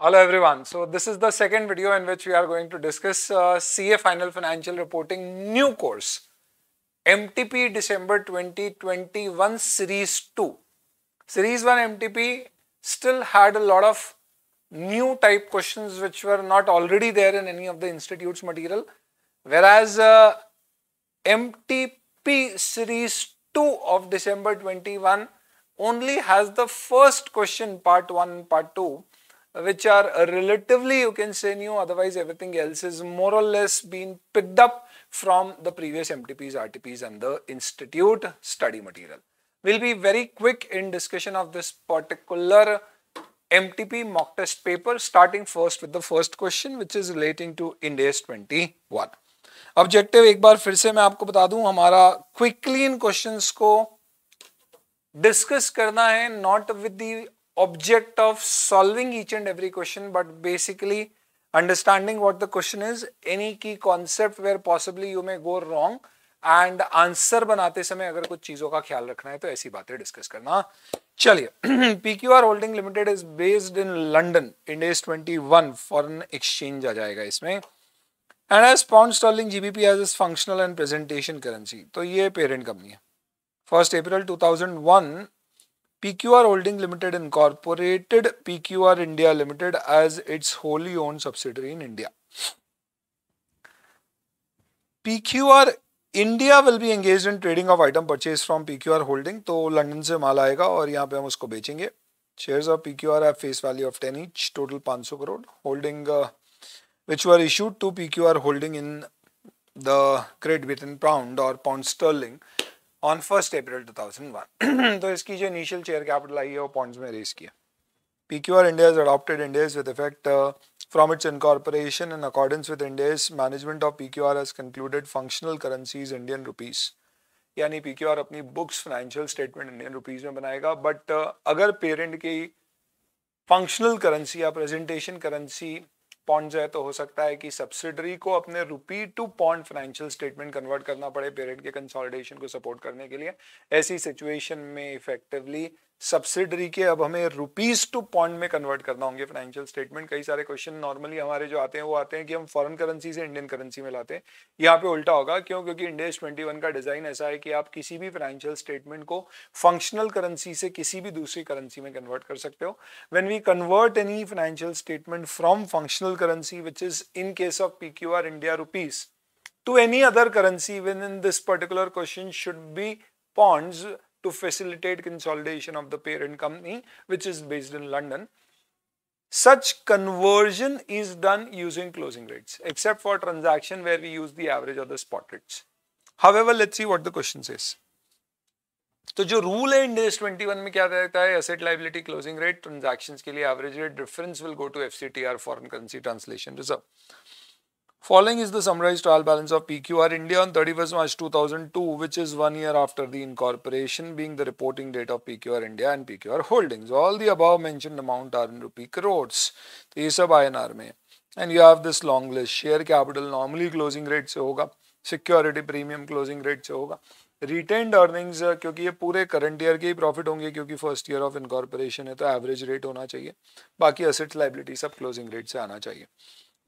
Hello everyone. So this is the second video in which we are going to discuss uh, CA Final Financial Reporting new course MTP December 2021 Series 2. Series 1 MTP still had a lot of new type questions which were not already there in any of the institute's material whereas uh, MTP Series 2 of December 21 only has the first question part 1 part 2 which are relatively you can say new otherwise everything else is more or less been picked up from the previous MTPs, RTPs and the institute study material. We'll be very quick in discussion of this particular MTP mock test paper starting first with the first question which is relating to Ind 21. Objective एक बार फिर से मैं आपको बता दूं हमारा quickly इन क्वेश्चंस को डिस्कस करना है not with the object of solving each and every question but basically understanding what the question is any key concept where possibly you may go wrong and answer बनाते समय अगर कुछ चीजों का ख्याल रखना है तो ऐसी बातें डिस्कस करना चलिए PQR holding limited is based in London Ind AS 21 foreign exchange आ जाएगा इसमें and as pound sterling GBP as is functional and presentation currency तो ये पेरेंट कंपनी है first April one PQR Holding Limited incorporated PQR India Limited as its wholly owned subsidiary in India. PQR India will be engage in trading of item purchase from PQR holding तो London से माल आएगा और यहाँ पे हम उसको बेचेंगे share of R have face value of 10 each total 500 crore holding which were issued to R holding in the Great Britain pound और pound sterling on first April 2001 तो इसकी जो इनिशियल चेयर कैपिटल आई है वो पॉइंट्स में raise किया P Q R India is adopted Ind AS with effect from in incorporation with accordance management of P Q R as concluded functional currencies Indian rupees यानी P Q R अपनी books financial statement Indian rupees में बनाएगा but uh, अगर parent की functional currency या presentation currency pound जो है तो हो सकता है कि सब्सिडरी को अपने rupee to pound financial statement convert करना पड़े पेरेंट के कंसोलिडेशन को सपोर्ट करने के लिए ऐसी सिचुएशन में इफेक्टिवली सब्सिडरी के अब हमें रुपीज टू पॉइंट में कन्वर्ट करना होंगे फाइनेंशियल स्टेटमेंट कई सारे क्वेश्चन नॉर्मली हमारे जो आते हैं वो आते हैं कि हम फॉरेन करेंसी से इंडियन करेंसी में लाते हैं यहाँ पे उल्टा होगा क्यों क्योंकि इंडिया ट्वेंटी का डिजाइन ऐसा है कि आप किसी भी फाइनेंशियल स्टेटमेंट को फंक्शनल करेंसी से किसी भी दूसरी करेंसी में कन्वर्ट कर सकते हो when we convert any financial statement from functional currency which is in case of P Q R India rupees to any other currency when in this particular question should be pounds to facilitate consolidation of the parent company, which is based in London. Such conversion is done using closing rates, except for transaction where we use the average of the spot rates. However, let's see what the question says. तो जो rule है इंडेस 21 में क्या रहता है asset liability closing rate transactions के लिए average rate difference will go to FCTR foreign currency translation reserve Following is the summarized trial balance of PQR India on 31st March 2002, which is one year after the incorporation being the reporting date of PQR India and PQR Holdings. All the above mentioned amount are in rupee crores. This is सब INR में And you have this long list. Share capital normally closing rate से होगा security premium closing rate से होगा retained earnings क्योंकि ये पूरे current year के ही प्रॉफिट होंगे क्योंकि फर्स्ट ईयर ऑफ इनकॉर्पोरेशन है तो एवरेज रेट होना चाहिए बाकी असेट्स लाइबिलिटी सब क्लोजिंग रेट से आना चाहिए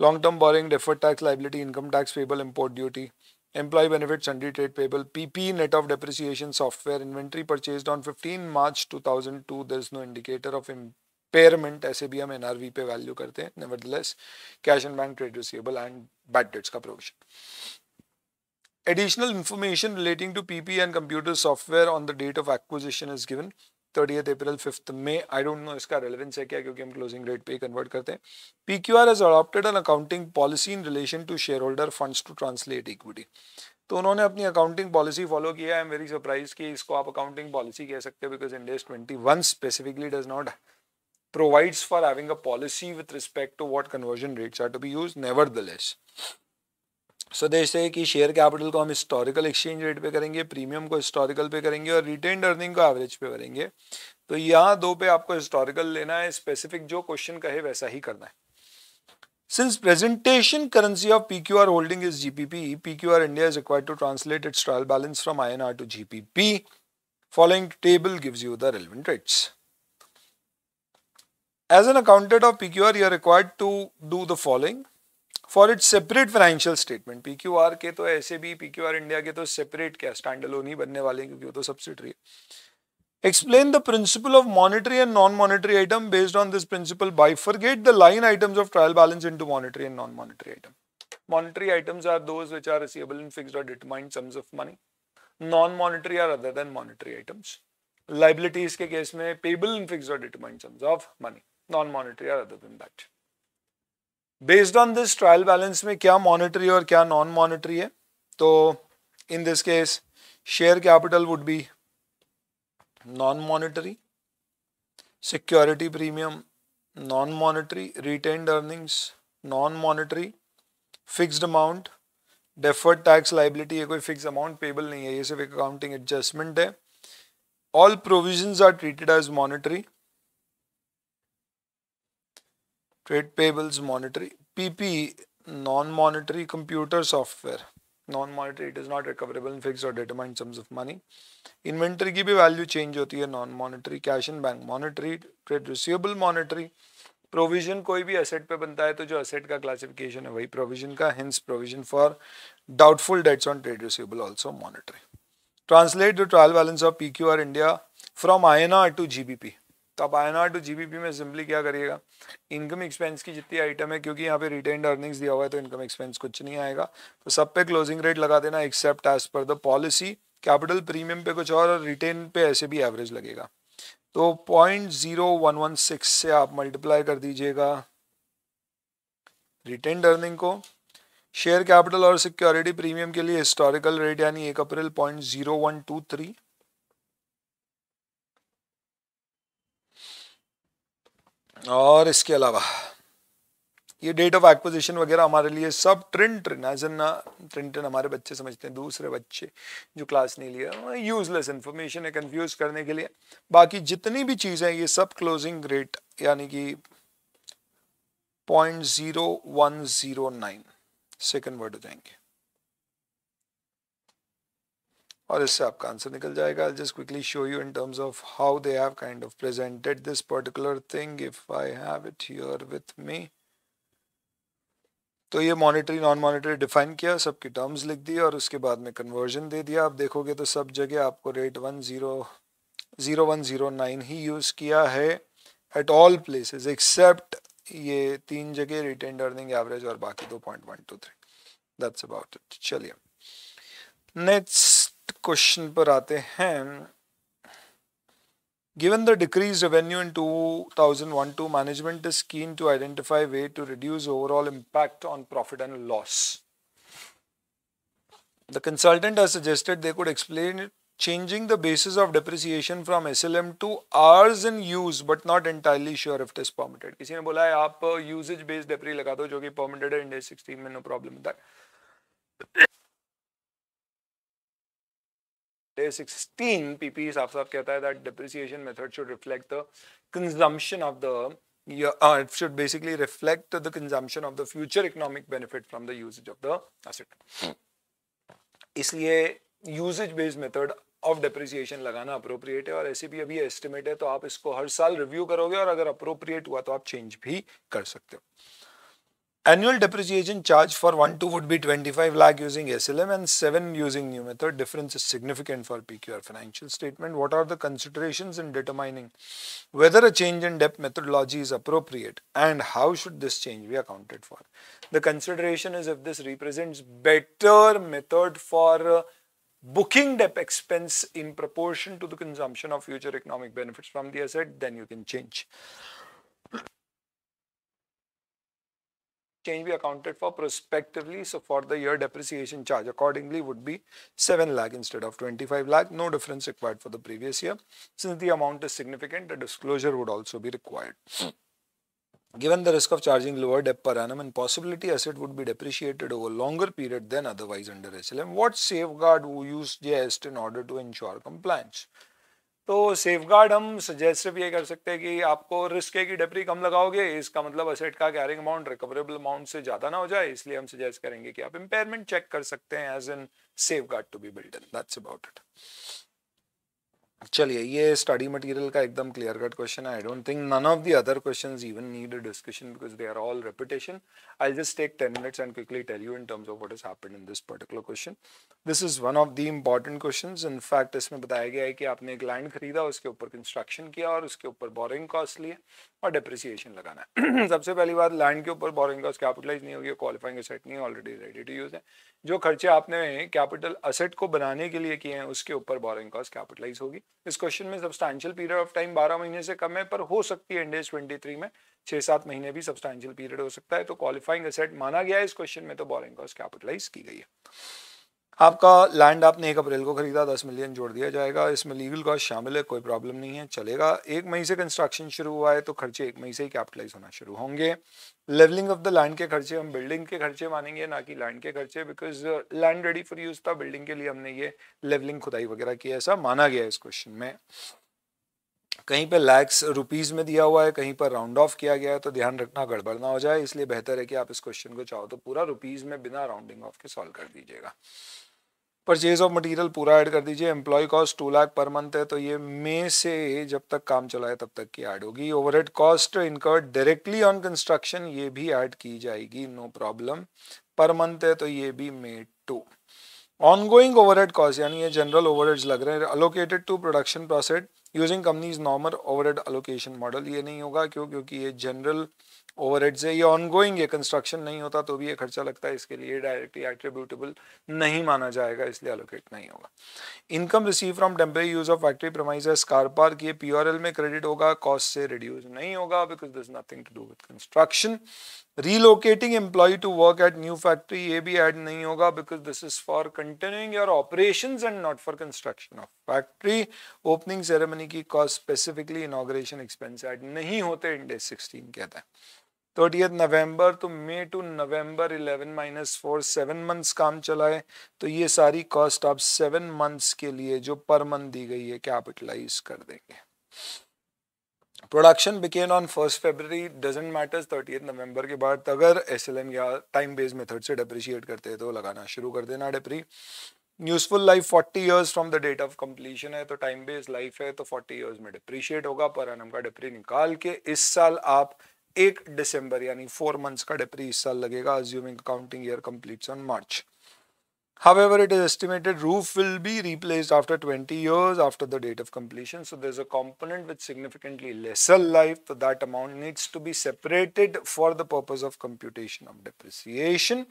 long-term borrowing, deferred tax liability, income tax payable, import duty, employee benefits, sundry trade payable, PP net of depreciation software, inventory purchased on 15 March 2002. There is no indicator of impairment. ऐसे भी हम NRV value करते Nevertheless, cash and bank trade receivable and bad debts provision. Additional information relating to PP and computer software on the date of acquisition is given. Thirtieth April fifth में I don't know इसका relevance है क्या क्योंकि हम closing rate पे ही convert करते हैं P Q R as adopted an accounting policy in relation to shareholder funds to translate equity तो उन्होंने अपनी अकाउंटिंग पॉलिसी फॉलो किया आई एम वेरी सरप्राइज कि इसको आप अकाउंटिंग पॉलिसी कह सकते हो because Ind AS twenty one specifically does not having a policy a respect to respect conversion rates are to be use nevertheless स्वदेश से कि शेयर कैपिटल को हम हिस्टोरिकल एक्सचेंज रेट पे करेंगे प्रीमियम को हिस्टोरिकल पे करेंगे और रिटेन अर्निंग को एवरेज पे करेंगे तो यहाँ दो पे आपको हिस्टोरिकल लेना है स्पेसिफिक जो क्वेश्चन कहे वैसा ही करना है since presentation currency of P Q R holding is GBP P Q R India is require to translate its trial balance from I N R to GBP following table gives you the relevant rates as an accountant of P Q R you are required to do the following for it separate financial statement P Q R के तो ऐसे भी P Q R India के तो separate क्या standalone ही बनने वाले क्योंकि वो तो सब्सिडरी है explain the principle of monetary and non monetary item based on this principle bifurcate the line items of trial balance into monetary and non monetary item monetary items are those which are receivable in fix or determined sums of money non monetary are other than monetary items liabilities के case में payable in fix or determined sums of money non monetary are other then that based on this trial balance में क्या monetary और क्या non monetary है तो in this case share capital would be non monetary security premium non monetary retained earnings non monetary fixed amount deferred tax liability ये कोई fix amount payable नहीं है ये सिर्फ एक अकाउंटिंग एडजस्टमेंट है all provision are treated as monetary trade payables P pp non monetary computer software non monetary it is not recoverable in fix or in terms of money inventory की भी value change होती है non monetary cash in bank monetary trade receivable monetary provision कोई भी asset पे बनता है तो जो असेट का क्लासिफिकेशन है वही प्रोविजन का hence provision for doubtful debts on trade receivable also monetary translate the trial balance of P Q R India from R to G B P तो आप आई आर टू जी में simply क्या करिएगा income expense की जितनी item है क्योंकि यहाँ पे रिटेन अर्निंग्स दिया हुआ है तो इनकम एक्सपेंस कुछ नहीं आएगा तो सब पे क्लोजिंग रेट लगा देना except as per the policy capital premium पे कुछ और रिटेन पे ऐसे भी एवरेज लगेगा तो point zero one one six से आप मल्टीप्लाई कर दीजिएगा रिटेन अर्निंग को शेयर कैपिटल और सिक्योरिटी प्रीमियम के लिए हिस्टोरिकल रेट यानी एक April point zero one two three और इसके अलावा ये डेट ऑफ एक्विजिशन वगैरह हमारे लिए सब ट्रिन ट्रिन एज एन ट्रिन हमारे बच्चे समझते हैं दूसरे बच्चे जो क्लास नहीं लिया यूजलेस इन्फॉर्मेशन है कंफ्यूज करने के लिए बाकी जितनी भी चीज़ें ये सब क्लोजिंग रेट यानी कि point zero one zero nine second word हो जाएंगे और इससे आपका आंसर निकल जाएगा I just quickly show you in terms of how they have kind of presented this particular thing if I have it here with me तो ये monetary non monetary define किया सबकी टर्म्स लिख दी और उसके बाद में कन्वर्जन दे दिया आप देखोगे तो सब जगह आपको rate one zero zero one zero nine ही यूज़ किया है एट ऑल प्लेसेस एक्सेप्ट ये तीन जगह रिटेन अर्निंग एवरेज और बाकी दो point one two three that's about it चलिए नेक्स्ट नेक्स्ट क्वेश्चन पर आते हैं Given the decreased revenue in 2001 2 management is keen to identify way to reduce overall impact on profit and loss. The consultant has suggested they could explain changing the basis of depreciation from SLM to hours in use but not entirely sure if it is permitted. किसी ने बोला है आप usage based depre लगा दो जो कि permitted है इंडेस 16 में no problem with that. Day 16, PP साफ साफ कहता है that depreciation method should reflect the consumption of the uh, it should basically reflect the consumption of the future economic benefit from the usage of the asset. इसलिए usage based method of depreciation लगाना appropriate है और ऐसे भी अभी estimate है तो आप इसको हर साल रिव्यू करोगे और अगर अप्रोप्रिएट हुआ तो आप चेंज भी कर सकते हो Annual depreciation charge for 1-2 would be 25 lakh using SLM and 7 using new method. Difference is significant for PQR financial statement. What are the considerations in determining whether a change in debt methodology is appropriate and how should this change be accounted for? The consideration is if this represents better method for uh, booking debt expense in proportion to the consumption of future economic benefits from the asset, then you can change. change be accounted for prospectively. So for the year depreciation charge accordingly would be 7 lakh instead of 25 lakh. No difference required for the previous year. Since the amount is significant, the disclosure would also be required. Given the risk of charging lower debt per annum and possibility asset would be depreciated over longer period than otherwise under SLM, what safeguard would use JST in order to ensure compliance? तो safeguard हम suggest सिर्फ ये कर सकते हैं कि आपको risk है कि डेपरी कम लगाओगे इसका मतलब असेट का कैरिंग अमाउंट रिकवरेबल अमाउंट से ज़्यादा ना हो जाए इसलिए हम सजेस्ट करेंगे कि आप इम्पेयरमेंट चेक कर सकते हैं as an safeguard to be built in that's about it चलिए ये स्टडी मटेरियल का एकदम clear cut question I don't think none of the other questions even need a discussion because they are all repetition I just take 10 minutes and quickly tell you in terms of what has happened in this particular question this is one of the important questions in fact इसमें बताया गया है कि आपने एक land खरीदा उसके ऊपर कंस्ट्रक्शन किया और उसके ऊपर बोरिंग कॉस्ट लिए और डिप्रिसिएशन लगाना है सबसे पहली बात लैंड के ऊपर बोरिंग कॉस्ट कैपिटलाइज नहीं होगी क्वालिफाइंग सेट नहीं ऑलरेडी रेडी टू यूज है जो खर्चे आपने कैपिटल असेट को बनाने के लिए किए हैं उसके ऊपर बोरिंग कॉस्ट कैपिटलाइज होगी इस क्वेश्चन में सब्सटैंशियल पीरियड ऑफ टाइम बारह महीने से कम है पर हो सकती है इंडेज ट्वेंटी में छः सात महीने भी सब्सटैंशियल पीरियड हो सकता है तो क्वालिफाइंग असेट माना गया है इस क्वेश्चन में तो बोरिंग कॉस्ट कैपिटलाइज की गई है आपका लैंड आपने एक अप्रैल को खरीदा दस मिलियन जोड़ दिया जाएगा इसमें लीगल कॉस्ट शामिल है कोई प्रॉब्लम नहीं है चलेगा एक मई से कंस्ट्रक्शन शुरू हुआ है तो खर्चे एक मई से ही कैपिटलाइज होना शुरू होंगे लेवलिंग ऑफ द लैंड के खर्चे हम बिल्डिंग के खर्चे मानेंगे ना कि लैंड के खर्चे because land ready for use था बिल्डिंग के लिए हमने ये लेवलिंग खुदाई वगैरह की ऐसा माना गया इस क्वेश्चन में कहीं पर लैक्स रुपीज में दिया हुआ है कहीं पर राउंड ऑफ किया गया है तो ध्यान रखना गड़बड़ ना हो जाए इसलिए बेहतर है कि आप इस क्वेश्चन को चाहो तो पूरा रुपीज़ में बिना राउंडिंग ऑफ के सॉल्व कर दीजिएगा परचेज ऑफ मटेरियल पूरा ऐड कर दीजिए employ cost to lakh per month है तो ये मे से जब तक काम चला है तब तक की ऐड होगी overhead cost incurred directly on construction ये भी ऐड की जाएगी नो प्रॉब्लम पर मंथ है तो ये भी may to ongoing overhead cost यानी ये जनरल ओवरहेड्स लग रहे हैं allocated to production process using companies normal overhead allocation model ये नहीं होगा क्यों क्योंकि ये जनरल ओवर ओवरहेड्स है ये गोइंग है कंस्ट्रक्शन नहीं होता तो भी ये खर्चा लगता है इसके लिए डायरेक्टली एट्रीब्यूटेबल नहीं माना जाएगा इसलिए एलोकेट नहीं होगा income receive from temporary use of factory premises car park ये पी में क्रेडिट होगा कॉस्ट से रिड्यूस नहीं होगा because this nothing to do with construction relocating employee to work at new factory ये भी एड नहीं होगा because this is for continuing your operation and not for construction of factory opening ceremony की cost specifically inauguration expense add नहीं होते Ind AS sixteen कहते है thirtieth November तो May to November 11 minus four seven months काम चलाए तो ये सारी कॉस्ट आप सेवन मंथ्स के लिए जो पर मंथ दी गई है कैपिटलाइज कर देंगे production began on first February doesn't matters thirty November के बाद अगर एस एल एम या टाइम बेस मेथड से डेप्रिशिएट करते हैं तो लगाना शुरू कर देना डेप्री useful life 40 years from the date of completion है तो टाइम बेस लाइफ है तो 40 इयर्स में डिप्रिशिएट होगा पर अनम का डिप्री निकाल के इस साल आप एक दिसंबर यानी फोर मंथ्स का डेपरी इस साल लगेगा assuming accounting year completes on March However, it is estimated roof will be replaced after 20 years after the date of completion. So there's a component with significantly lesser life. So that amount needs to be separated for the purpose of computation of depreciation.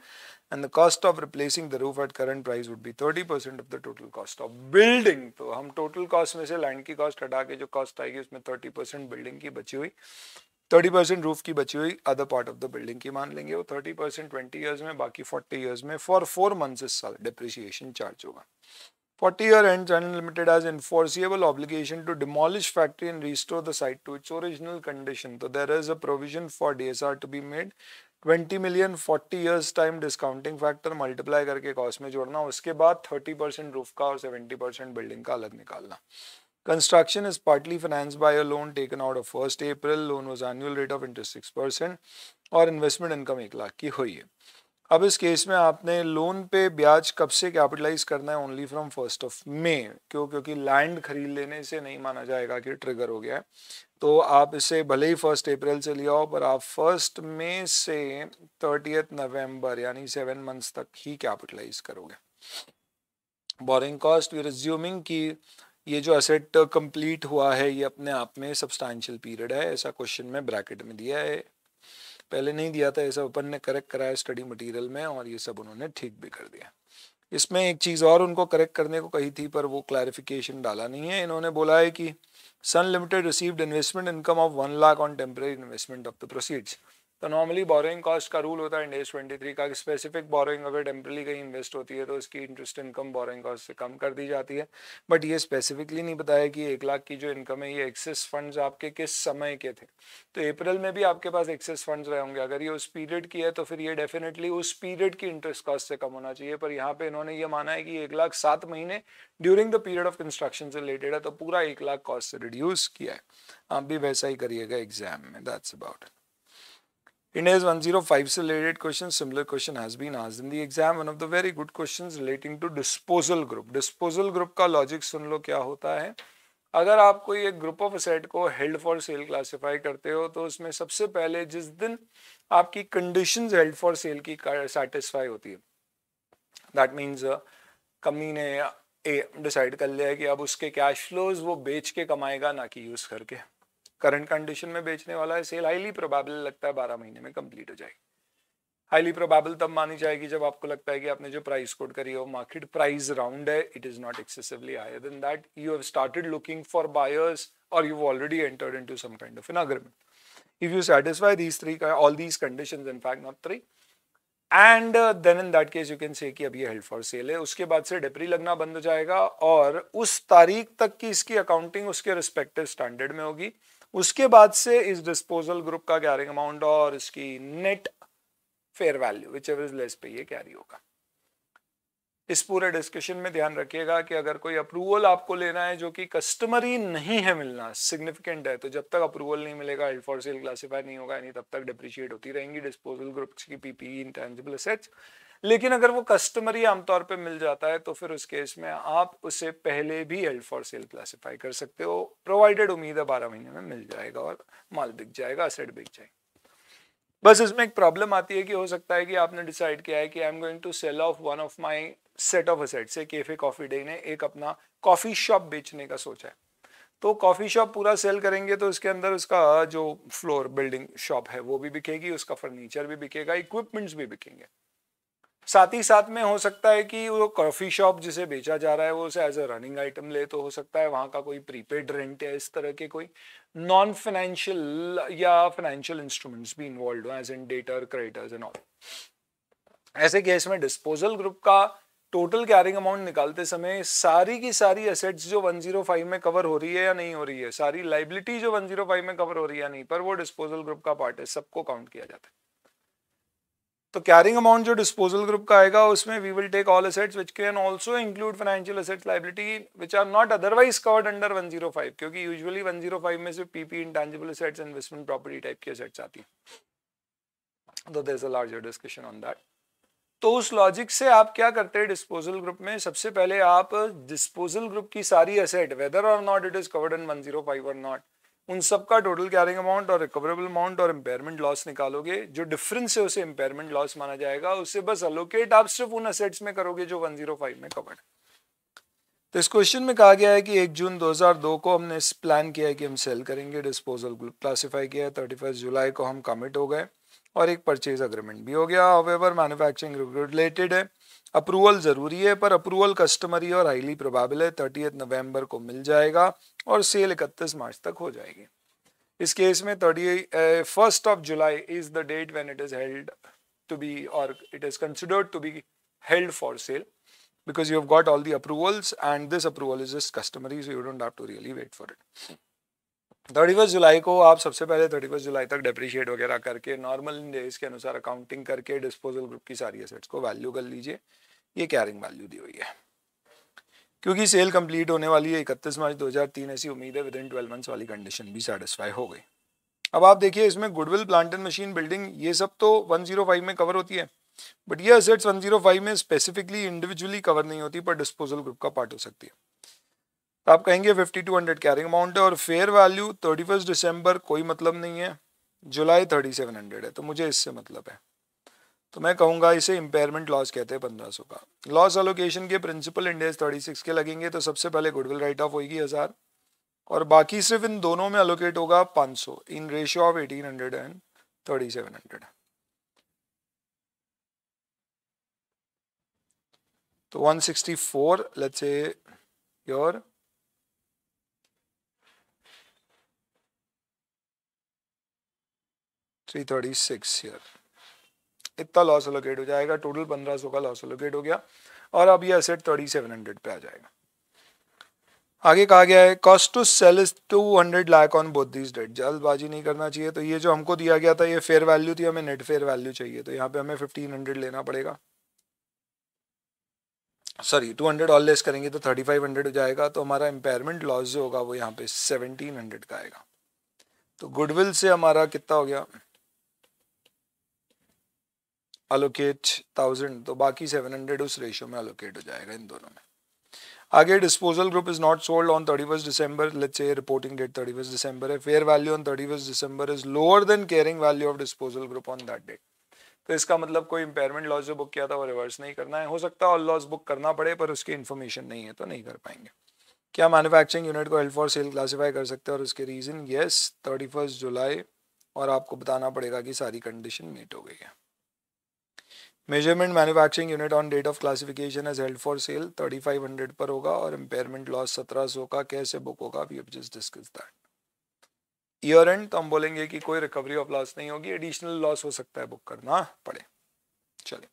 And the cost of replacing the roof at current price would be 30% of the total cost of building. So हम total cost में से land की cost हटा के जो cost आएगी उसमें 30% building की बची हुई थर्टी परसेंट रूफ की बची हुई other part of the building की मान लेंगे वो थर्टी परसेंट ट्वेंटी ईयर्स में बाकी फोर्टी ईयर्स में फॉर फोर मंथ्स इस साल डिप्रिसिएशन चार्ज होगा forty year and unlimited as enforceable obligation to demolish factory and restore the site to its original condition तो there is a provision for D S R to be made twenty million forty years time discounting factor multiply करके cost में जोड़ना उसके बाद thirty percent roof का और seventy percent building का अलग निकालना Construction is partly financed by a loan taken out of 1st April. Loan was annual rate of interest 6% और investment income एक लाख की हुई है अब इस केस में आपने लोन पे ब्याज कब से कैपिटलाइज करना है only from first of May क्यों क्योंकि लैंड खरीद लेने से नहीं माना जाएगा कि ट्रिगर हो गया है तो आप इसे भले ही फर्स्ट अप्रैल से लिया हो पर आप फर्स्ट मे से थर्टी नवंबर यानी सेवन मंथ्स तक ही कैपिटलाइज करोगे बोरिंग कॉस्ट वी रिज्यूमिंग की ये जो असेट कंप्लीट हुआ है ये अपने आप में सब्सटैंशियल पीरियड है ऐसा क्वेश्चन में ब्रैकेट में दिया है पहले नहीं दिया था ऐसा अपन ने करेक्ट कराया स्टडी मटेरियल में और ये सब उन्होंने ठीक भी कर दिया इसमें एक चीज़ और उनको करेक्ट करने को कही थी पर वो क्लैरिफिकेशन डाला नहीं है इन्होंने बोला है कि Sun Limited received investment income of one lakh on temporary investment of the proceeds तो नॉर्मली बोरोइंग कॉस्ट का रूल होता है इंडेज ट्वेंटी थ्री का स्पेसिफिक बोरोइंग अगर टेम्परली कहीं इन्वेस्ट होती है तो उसकी इंटरेस्ट इनकम बोरोइंग कॉस्ट से कम कर दी जाती है बट ये स्पेसिफिकली नहीं बताया कि एक लाख की जो इनकम है ये एक्सेस फंड्स आपके किस समय के थे तो अप्रैल में भी आपके पास एक्सेस फंड्स रहे होंगे अगर ये उस पीरियड की है तो फिर ये डेफिनेटली उस पीरियड की इंटरेस्ट कॉस्ट से कम होना चाहिए पर यहाँ पे इन्होंने ये माना है कि एक लाख सात महीने during the period of construction से रिलेटेड है तो पूरा एक लाख कॉस्ट से रिड्यूस किया है आप भी वैसा ही करिएगा एग्जाम में दैट्स अबाउट इट India's 105 से related question, similar question has been asked in the exam. One of the very good questions relating to disposal group. Disposal group का logic सुन लो क्या होता है अगर आप कोई एक ग्रुप ऑफ असेट को हेल्ड फॉर सेल क्लासिफाई करते हो तो उसमें सबसे पहले जिस दिन आपकी कंडीशन हेल्ड फॉर सेल की सेटिस्फाई होती है दैट मीन्स कमी ने ए डिसाइड कर लिया है कि अब उसके कैश फ्लोज वो बेच के कमाएगा ना कि यूज़ करके करंट कंडीशन में बेचने वाला है सेल हाईली प्रोबेबल लगता है बारह महीने में कंप्लीट हो जाएगी हाईली प्रोबेबल तब मानी जाएगी जब आपको लगता है कि आपने जो प्राइस कोड करी है वो मार्केट प्राइस राउंड है it is not excessively higher than that you have started looking for buyers और you already entered into some kind of an agreement if you satisfy these three all these condition in fact not three and then in that case you can say कि अब ये help for cell है उसके बाद से डेपरी लगना बंद हो जाएगा और उस तारीख तक की इसकी अकाउंटिंग उसके रिस्पेक्टिव स्टैंडर्ड में होगी उसके बाद से इस डिस्पोजल ग्रुप का कैरिंग अमाउंट और इसकी net fair value which ever is less पे ये कैरी होगा इस पूरे डिस्कशन में ध्यान रखिएगा कि अगर कोई अप्रूवल आपको लेना है जो कि कस्टमरी नहीं है मिलना सिग्निफिकेंट है तो जब तक अप्रूवल नहीं मिलेगा हेल्ड फॉर सेल क्लासीफाई नहीं होगा यानी तब तक डिप्रिशिएट होती रहेंगी डिस्पोजल ग्रुप्स की पीपीई इंटेंजिबल असेट्स लेकिन अगर वो कस्टमरी आमतौर पे मिल जाता है तो फिर उस केस में आप उसे पहले भी एल्ड फॉर सेल क्लासीफाई कर सकते हो प्रोवाइडेड उम्मीद है बारह महीने में मिल जाएगा और माल बिक जाएगा असेट बिक जाएगा बस इसमें एक प्रॉब्लम आती है कि हो सकता है कि आपने डिसाइड किया है कि I am going to sell off one of my set of assets से केफे कॉफी डे ने एक अपना कॉफी शॉप बेचने का सोचा है तो कॉफी शॉप पूरा सेल करेंगे तो उसके अंदर उसका जो फ्लोर बिल्डिंग शॉप है वो भी बिकेगी उसका फर्नीचर भी बिकेगा इक्विपमेंट्स भी बिकेंगे साथ ही साथ में हो सकता है कि वो कॉफ़ी शॉप जिसे बेचा जा रहा है वो उसे एज अ रनिंग आइटम ले तो हो सकता है वहां का कोई प्रीपेड रेंट या इस तरह के कोई नॉन फाइनेंशियल या फाइनेंशियल इंस्ट्रूमेंट्स भी involve as in debtor creditors and all ऐसे केस में डिस्पोजल ग्रुप का टोटल कैरिंग अमाउंट निकालते समय सारी की सारी एसेट्स जो 105 में कवर हो रही है या नहीं हो रही है सारी लाइबिलिटी जो 105 में कवर हो रही है या नहीं पर वो डिस्पोजल ग्रुप का पार्ट है सबको काउंट किया जाता है तो कैरिंग अमाउंट जो डिस्पोजल ग्रुप का आएगा उसमें we will take all assets which can also include financial assets liability which are not otherwise covered under 105 क्योंकि यूजुअली 105 में से PP intangible assets investment property type की एसेट्स आती हैं तो there is a larger discussion on that तो उस logic से आप क्या करते हैं डिस्पोजल ग्रुप में सबसे पहले आप डिस्पोजल ग्रुप की सारी asset whether or not it is covered in 105 or not उन सबका टोटल कैरिंग अमाउंट और रिकवरेबल अमाउंट और इम्पेयरमेंट लॉस निकालोगे जो डिफरेंस है उसे इम्पेयरमेंट लॉस माना जाएगा उसे बस अलोकेट आप सिर्फ उन असेट्स में करोगे जो 105 में कवर्ड तो इस क्वेश्चन में कहा गया है कि 1 जून 2002 को हमने इस प्लान किया है कि हम सेल करेंगे डिस्पोजल ग्रुप क्लासीफाई किया है थर्टी जुलाई को हम कमिट हो गए और एक परचेज अग्रीमेंट भी हो गया हवेवर मैन्युफैक्चरिंग रिलेटेड है अप्रूवल जरूरी है पर अप्रूवल कस्टमरी और हाईली प्रोबेबल है थर्टी नवंबर को मिल जाएगा और सेल 31 मार्च तक हो जाएगी इस केस में thirty first of July is the date when it is held to be और it is considered to be held for sale because you have got all the approvals and this approval is is customary so you don't have to really wait for it thirty first July को आप सबसे पहले thirty first जुलाई तक depreciate वगैरह करके normal days के अनुसार accounting करके डिस्पोजल ग्रुप की सारी असेट्स को वैल्यू कर लीजिए ये कैरिंग वैल्यू दी हुई है क्योंकि सेल कंप्लीट होने वाली है इकतीस मार्च 2003 ऐसी उम्मीद है विद इन ट्वेल्व मंथ्स वाली कंडीशन भी सेटिस्फाई हो गई अब आप देखिए इसमें goodwill plant and machine building ये सब तो फ़ाइव oh में कवर होती है बट ये असेट्स फाइव oh में स्पेसिफिकली इंडिविजुअली कवर नहीं होती पर डिस्पोजल ग्रुप का पार्ट हो सकती है तो आप कहेंगे fifty two hundred carrying amount है और fair value thirty first December कोई मतलब नहीं है जुलाई थर्टी सेवन हंड्रेड है तो मुझे इससे मतलब है तो मैं कहूँगा इसे इम्पेयरमेंट लॉस कहते हैं पंद्रह सौ का लॉस एलोकेशन के प्रिंसिपल इंडेज थर्टी सिक्स के लगेंगे तो सबसे पहले गुडविल राइट ऑफ होगी हज़ार और बाकी सिर्फ इन दोनों में अलोकेट होगा पाँच सौ in ratio of eighteen hundred and thirty seven hundred तो 164 four say your three thirty six year इतना लॉस एलोकेट हो जाएगा टोटल पंद्रह सौ का लॉस एलोकेट हो गया और अब ये असेट थर्टी सेवन हंड्रेड पे आ जाएगा आगे कहा गया है cost to sell is two hundred lakh on both this date जल्दबाजी नहीं करना चाहिए तो ये जो हमको दिया गया था ये फेयर वैल्यू थी हमें नेट फेयर वैल्यू चाहिए तो यहाँ पे हमें फिफ्टीन हंड्रेड लेना पड़ेगा sorry two hundred all less करेंगे तो थर्टी फाइव हंड्रेड हो जाएगा तो हमारा इम्पेयरमेंट लॉस जो होगा वो यहाँ पे सेवनटीन हंड्रेड का आएगा तो गुडविल से हमारा कितना हो गया अलोकेट थाउजेंड तो बाकी सेवन हंड्रेड उस रेशियो में अलोकेट हो जाएगा इन दोनों में आगे disposal group is not sold on thirty first December let's a reporting date thirty first December है fair value on thirty first December is lower than carrying value of disposal group on that date तो इसका मतलब कोई impairment loss जो book किया था वो reverse नहीं करना है हो सकता है और लॉस बुक करना पड़े पर उसकी इन्फॉर्मेशन नहीं है तो नहीं कर पाएंगे क्या मैन्युफैक्चरिंग यूनिट को हेल्प फॉर सेल क्लासीफाई कर सकते हैं और उसके reason yes thirty first July और आपको बताना पड़ेगा कि सारी कंडीशन मीट हो गई है measurement manufacturing unit on date of classification as held for sale 3500 पर होगा और इम्पेयरमेंट लॉस सत्रह सौ का कैसे बुक होगा we have just discuss that year end तो हम बोलेंगे कि कोई रिकवरी ऑफ लॉस नहीं होगी एडिशनल लॉस हो सकता है बुक करना पड़े चलिए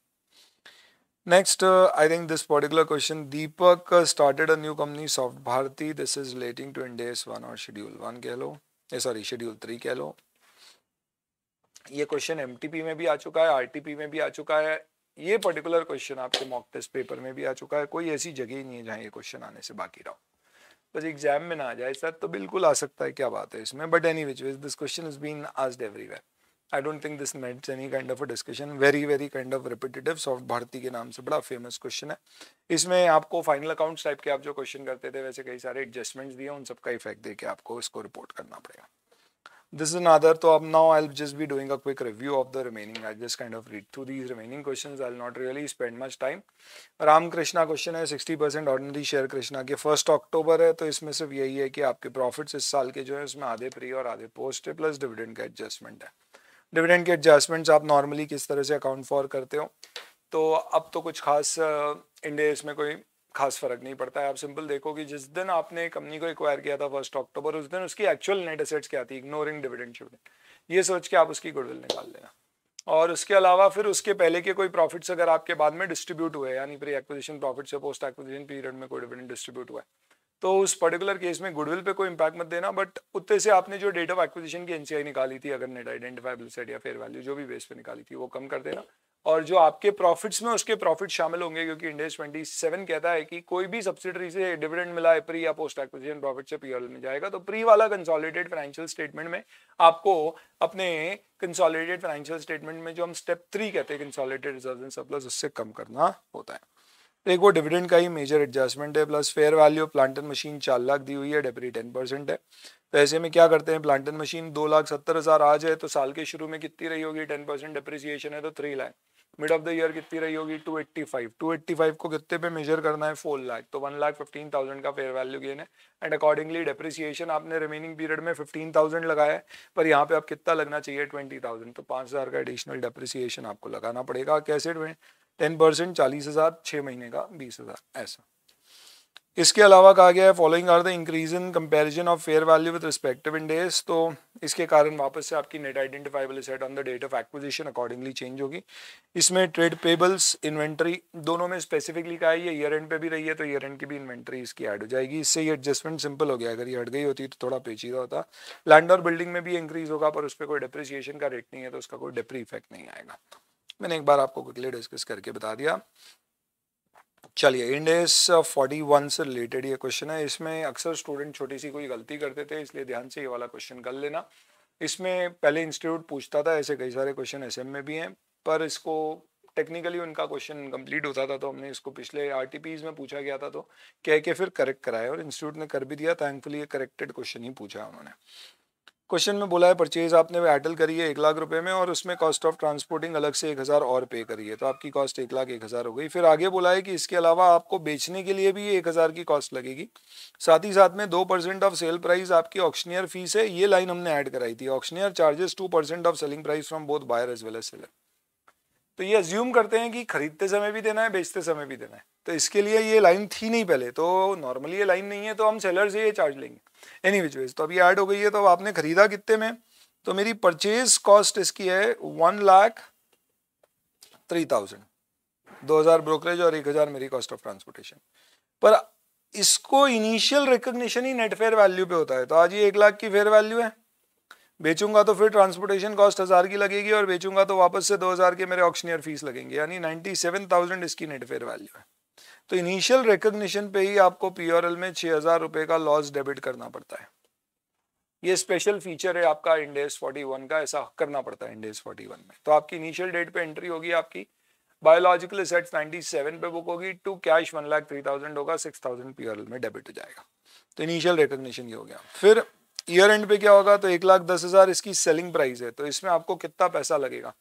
next I think this particular question Deepak started a new company soft Bharti this is relating to Ind AS one और शेड्यूल वन कह लो सॉरी शेड्यूल थ्री कह लो ये क्वेश्चन एम में भी आ चुका है आर में भी आ चुका है ये पर्टिकुलर क्वेश्चन आपके मॉक टेस्ट पेपर में भी आ चुका है कोई ऐसी जगह ही नहीं है जहाँ ये क्वेश्चन आने से बाकी रहा बस एग्जाम में ना आ जाए सर तो बिल्कुल आ सकता है क्या बात है इसमें but any which this question is been asked everywhere I don't think this mates any kind of a discussion very very kind of repetitive soft Bharti के नाम से बड़ा फेमस क्वेश्चन है इसमें आपको फाइनल अकाउंट्स टाइप के आप जो क्वेश्चन करते थे वैसे कई सारे एडजस्टमेंट्स दिए उन सबका इफेक्ट देके आपको इसको रिपोर्ट करना पड़ेगा this is another so तो up now i'll just be doing a quick review of the remaining i just kind of read through these remaining questions i'll not really spend much time Ram Krishna question है 60% percent ordinary share Krishna के first October है तो इसमें सिर्फ यही है कि आपके प्रॉफिट्स इस साल के जो है उसमें आधे प्री और आधे पोस्ट है प्लस डिविडेंड का एडजस्टमेंट है डिविडेंड के एडजस्टमेंट्स आप नॉर्मली किस तरह से अकाउंट फॉर करते हो तो अब तो कुछ खास इंडिया uh, इसमें कोई खास फर्क नहीं पड़ता है आप सिंपल देखो कि जिस दिन आपने कंपनी को एक्वायर किया था फर्स्ट अक्टूबर उस दिन उसकी एक्चुअल नेट असेट्स क्या थी इग्नोरिंग डिविडेंड शिविडेंड ये सोच के आप उसकी गुडविल निकाल लेना और उसके अलावा फिर उसके पहले के कोई प्रॉफिट्स अगर आपके बाद में डिस्ट्रीब्यूट हुए यानी प्री एक्विजिशन प्रॉफिट्स या पोस्ट एक्विजिशन पीरियड में कोई डिविडेंड डिस्ट्रीब्यूट हुआ है तो उस पर्टिकुलर केस में गुडविल पे कोई इंपैक्ट मत देना बट उतने से आपने जो डेट ऑफ एक्विजिशन की एनसीआई निकाली थी अगर नेट आइडेंटिफाइबल सेट या फेयर वैल्यू जो भी बेस पे निकाली थी वो कम कर देना और जो आपके प्रॉफिट्स में उसके प्रॉफिट शामिल होंगे क्योंकि इंडेस ट्वेंटी सेवन कहता है कि कोई भी सब्सिडरी से डिविडेंड मिला है प्री या पोस्ट एक्विजिशन प्रॉफिट से पीएल में जाएगा तो प्री वाला कंसोलिडेटेड फाइनेंशियल स्टेटमेंट में आपको अपने कंसोलिडेटेड फाइनेंशियल स्टेटमेंट में जो हम स्टेप थ्री कहते हैं कंसोलिडेटेड रिजर्व एंड सरप्लस उससे कम करना होता है तो एक वो डिविडेंड का ही मेजर एडजस्टमेंट है plus fair value plant and machine चार लाख दी हुई है डेपरी टेन परसेंट है तो ऐसे में क्या करते हैं प्लांटन मशीन दो लाख सत्तर हज़ार आज है तो साल के शुरू में कितनी रही होगी टेन परसेंट डिप्रिसिएशन है तो three lakh mid of the year कितनी रही होगी 285 285 को कितने पे मेजर करना है फोर लाख तो वन लाख फिफ्टीन थाउजेंड का फेयर वैल्यू गेन है एंड अकॉर्डिंगली डेप्रिसिएशन आपने रिमेनिंग पीरियड में फिफ्टीन थाउजेंड लगाया है पर यहाँ पे आप कितना लगना चाहिए ट्वेंटी थाउजेंड तो पाँच हज़ार का एडिशनल डेप्रिसिएशन आपको लगाना पड़ेगा कैसे टेन परसेंट चालीस हज़ार छः महीने का बीस हज़ार ऐसा इसके अलावा कहा गया है following are the increase in comparison of fair value with respective Ind AS तो इसके कारण वापस से आपकी net identifiable set on the date of acquisition accordingly change होगी इसमें ट्रेड पेबल्स इन्वेंट्री दोनों में स्पेसिफिकली कहा है ये ईयर एंड पे भी रही है तो ईयर एंड की भी इन्वेंट्री इसकी ऐड हो जाएगी इससे ये एडजस्टमेंट सिंपल हो गया अगर ये हट गई होती तो थोड़ा पेचीदा होता लैंड और बिल्डिंग में भी इंक्रीज होगा पर उस पर कोई डिप्रिसिएशन का रेट नहीं है तो उसका कोई डिप्री इफेक्ट नहीं आएगा मैंने एक बार आपको क्लियर डिस्कस करके बता दिया चलिए इंडेस वन से रिलेटेड ये क्वेश्चन है इसमें अक्सर स्टूडेंट छोटी सी कोई गलती करते थे इसलिए ध्यान से ये वाला क्वेश्चन कर लेना इसमें पहले इंस्टीट्यूट पूछता था ऐसे कई सारे क्वेश्चन एस में भी हैं पर इसको टेक्निकली उनका क्वेश्चन कंप्लीट होता था तो हमने इसको पिछले आर में पूछा गया था तो कह के फिर करेक्ट कराया और इंस्टीट्यूट ने कर भी दिया थैंकफुली ये करेक्टेड क्वेश्चन ही पूछा उन्होंने क्वेश्चन में बोला है परचेज आपने एडल करी है एक लाख रुपए में और उसमें कॉस्ट ऑफ ट्रांसपोर्टिंग अलग से एक हज़ार और पे करी है तो आपकी कॉस्ट एक लाख एक हज़ार हो गई फिर आगे बोला है कि इसके अलावा आपको बेचने के लिए भी एक हज़ार की कॉस्ट लगेगी साथ ही साथ में दो परसेंट ऑफ सेल प्राइस आपकी ऑक्शनियर फीस है ये लाइन हमने ऐड कराई थी auctioneer charges two percent of selling price from both buyer as well as seller तो ये अज्यूम करते हैं कि खरीदते समय भी देना है बेचते समय भी देना है तो इसके लिए ये लाइन थी नहीं पहले तो नॉर्मली ये लाइन नहीं है तो हम सेलर से ये चार्ज लेंगे एनी विच वेज तो अभी ऐड हो गई है तो अब आपने खरीदा कितने में तो मेरी परचेज कॉस्ट इसकी है वन लाख थ्री थाउजेंड दो हज़ार ब्रोकरेज और एक हज़ार मेरी कॉस्ट ऑफ ट्रांसपोर्टेशन पर इसको इनिशियल रिकग्निशन ही नेट फेयर वैल्यू पे होता है तो आज ये एक लाख की फेयर वैल्यू है बेचूंगा तो फिर ट्रांसपोर्टेशन कॉस्ट हज़ार की लगेगी और बेचूंगा तो वापस से दो हज़ार के मेरे ऑक्शनियर फीस लगेंगे यानी नाइन्टी सेवन थाउजेंड इसकी नेट फेयर वैल्यू है तो इनिशियल रिकग्निशन पे ही आपको पीआरएल में छः हज़ार रुपये का लॉस डेबिट करना पड़ता है ये स्पेशल फीचर है आपका इंडेस 41 का ऐसा करना पड़ता है इंडेस 41 में तो आपकी इनिशियल डेट पे एंट्री होगी आपकी बायोलॉजिकल एसेट्स 97 पे बुक होगी to cash one lakh three thousand होगा सिक्स थाउजेंड पी में डेबिट हो जाएगा तो इनिशियल रिकोगशन ये हो गया फिर ईयर एंड पे क्या होगा तो एक लाख दस हज़ार इसकी सेलिंग प्राइस है तो इसमें आपको कितना पैसा लगेगा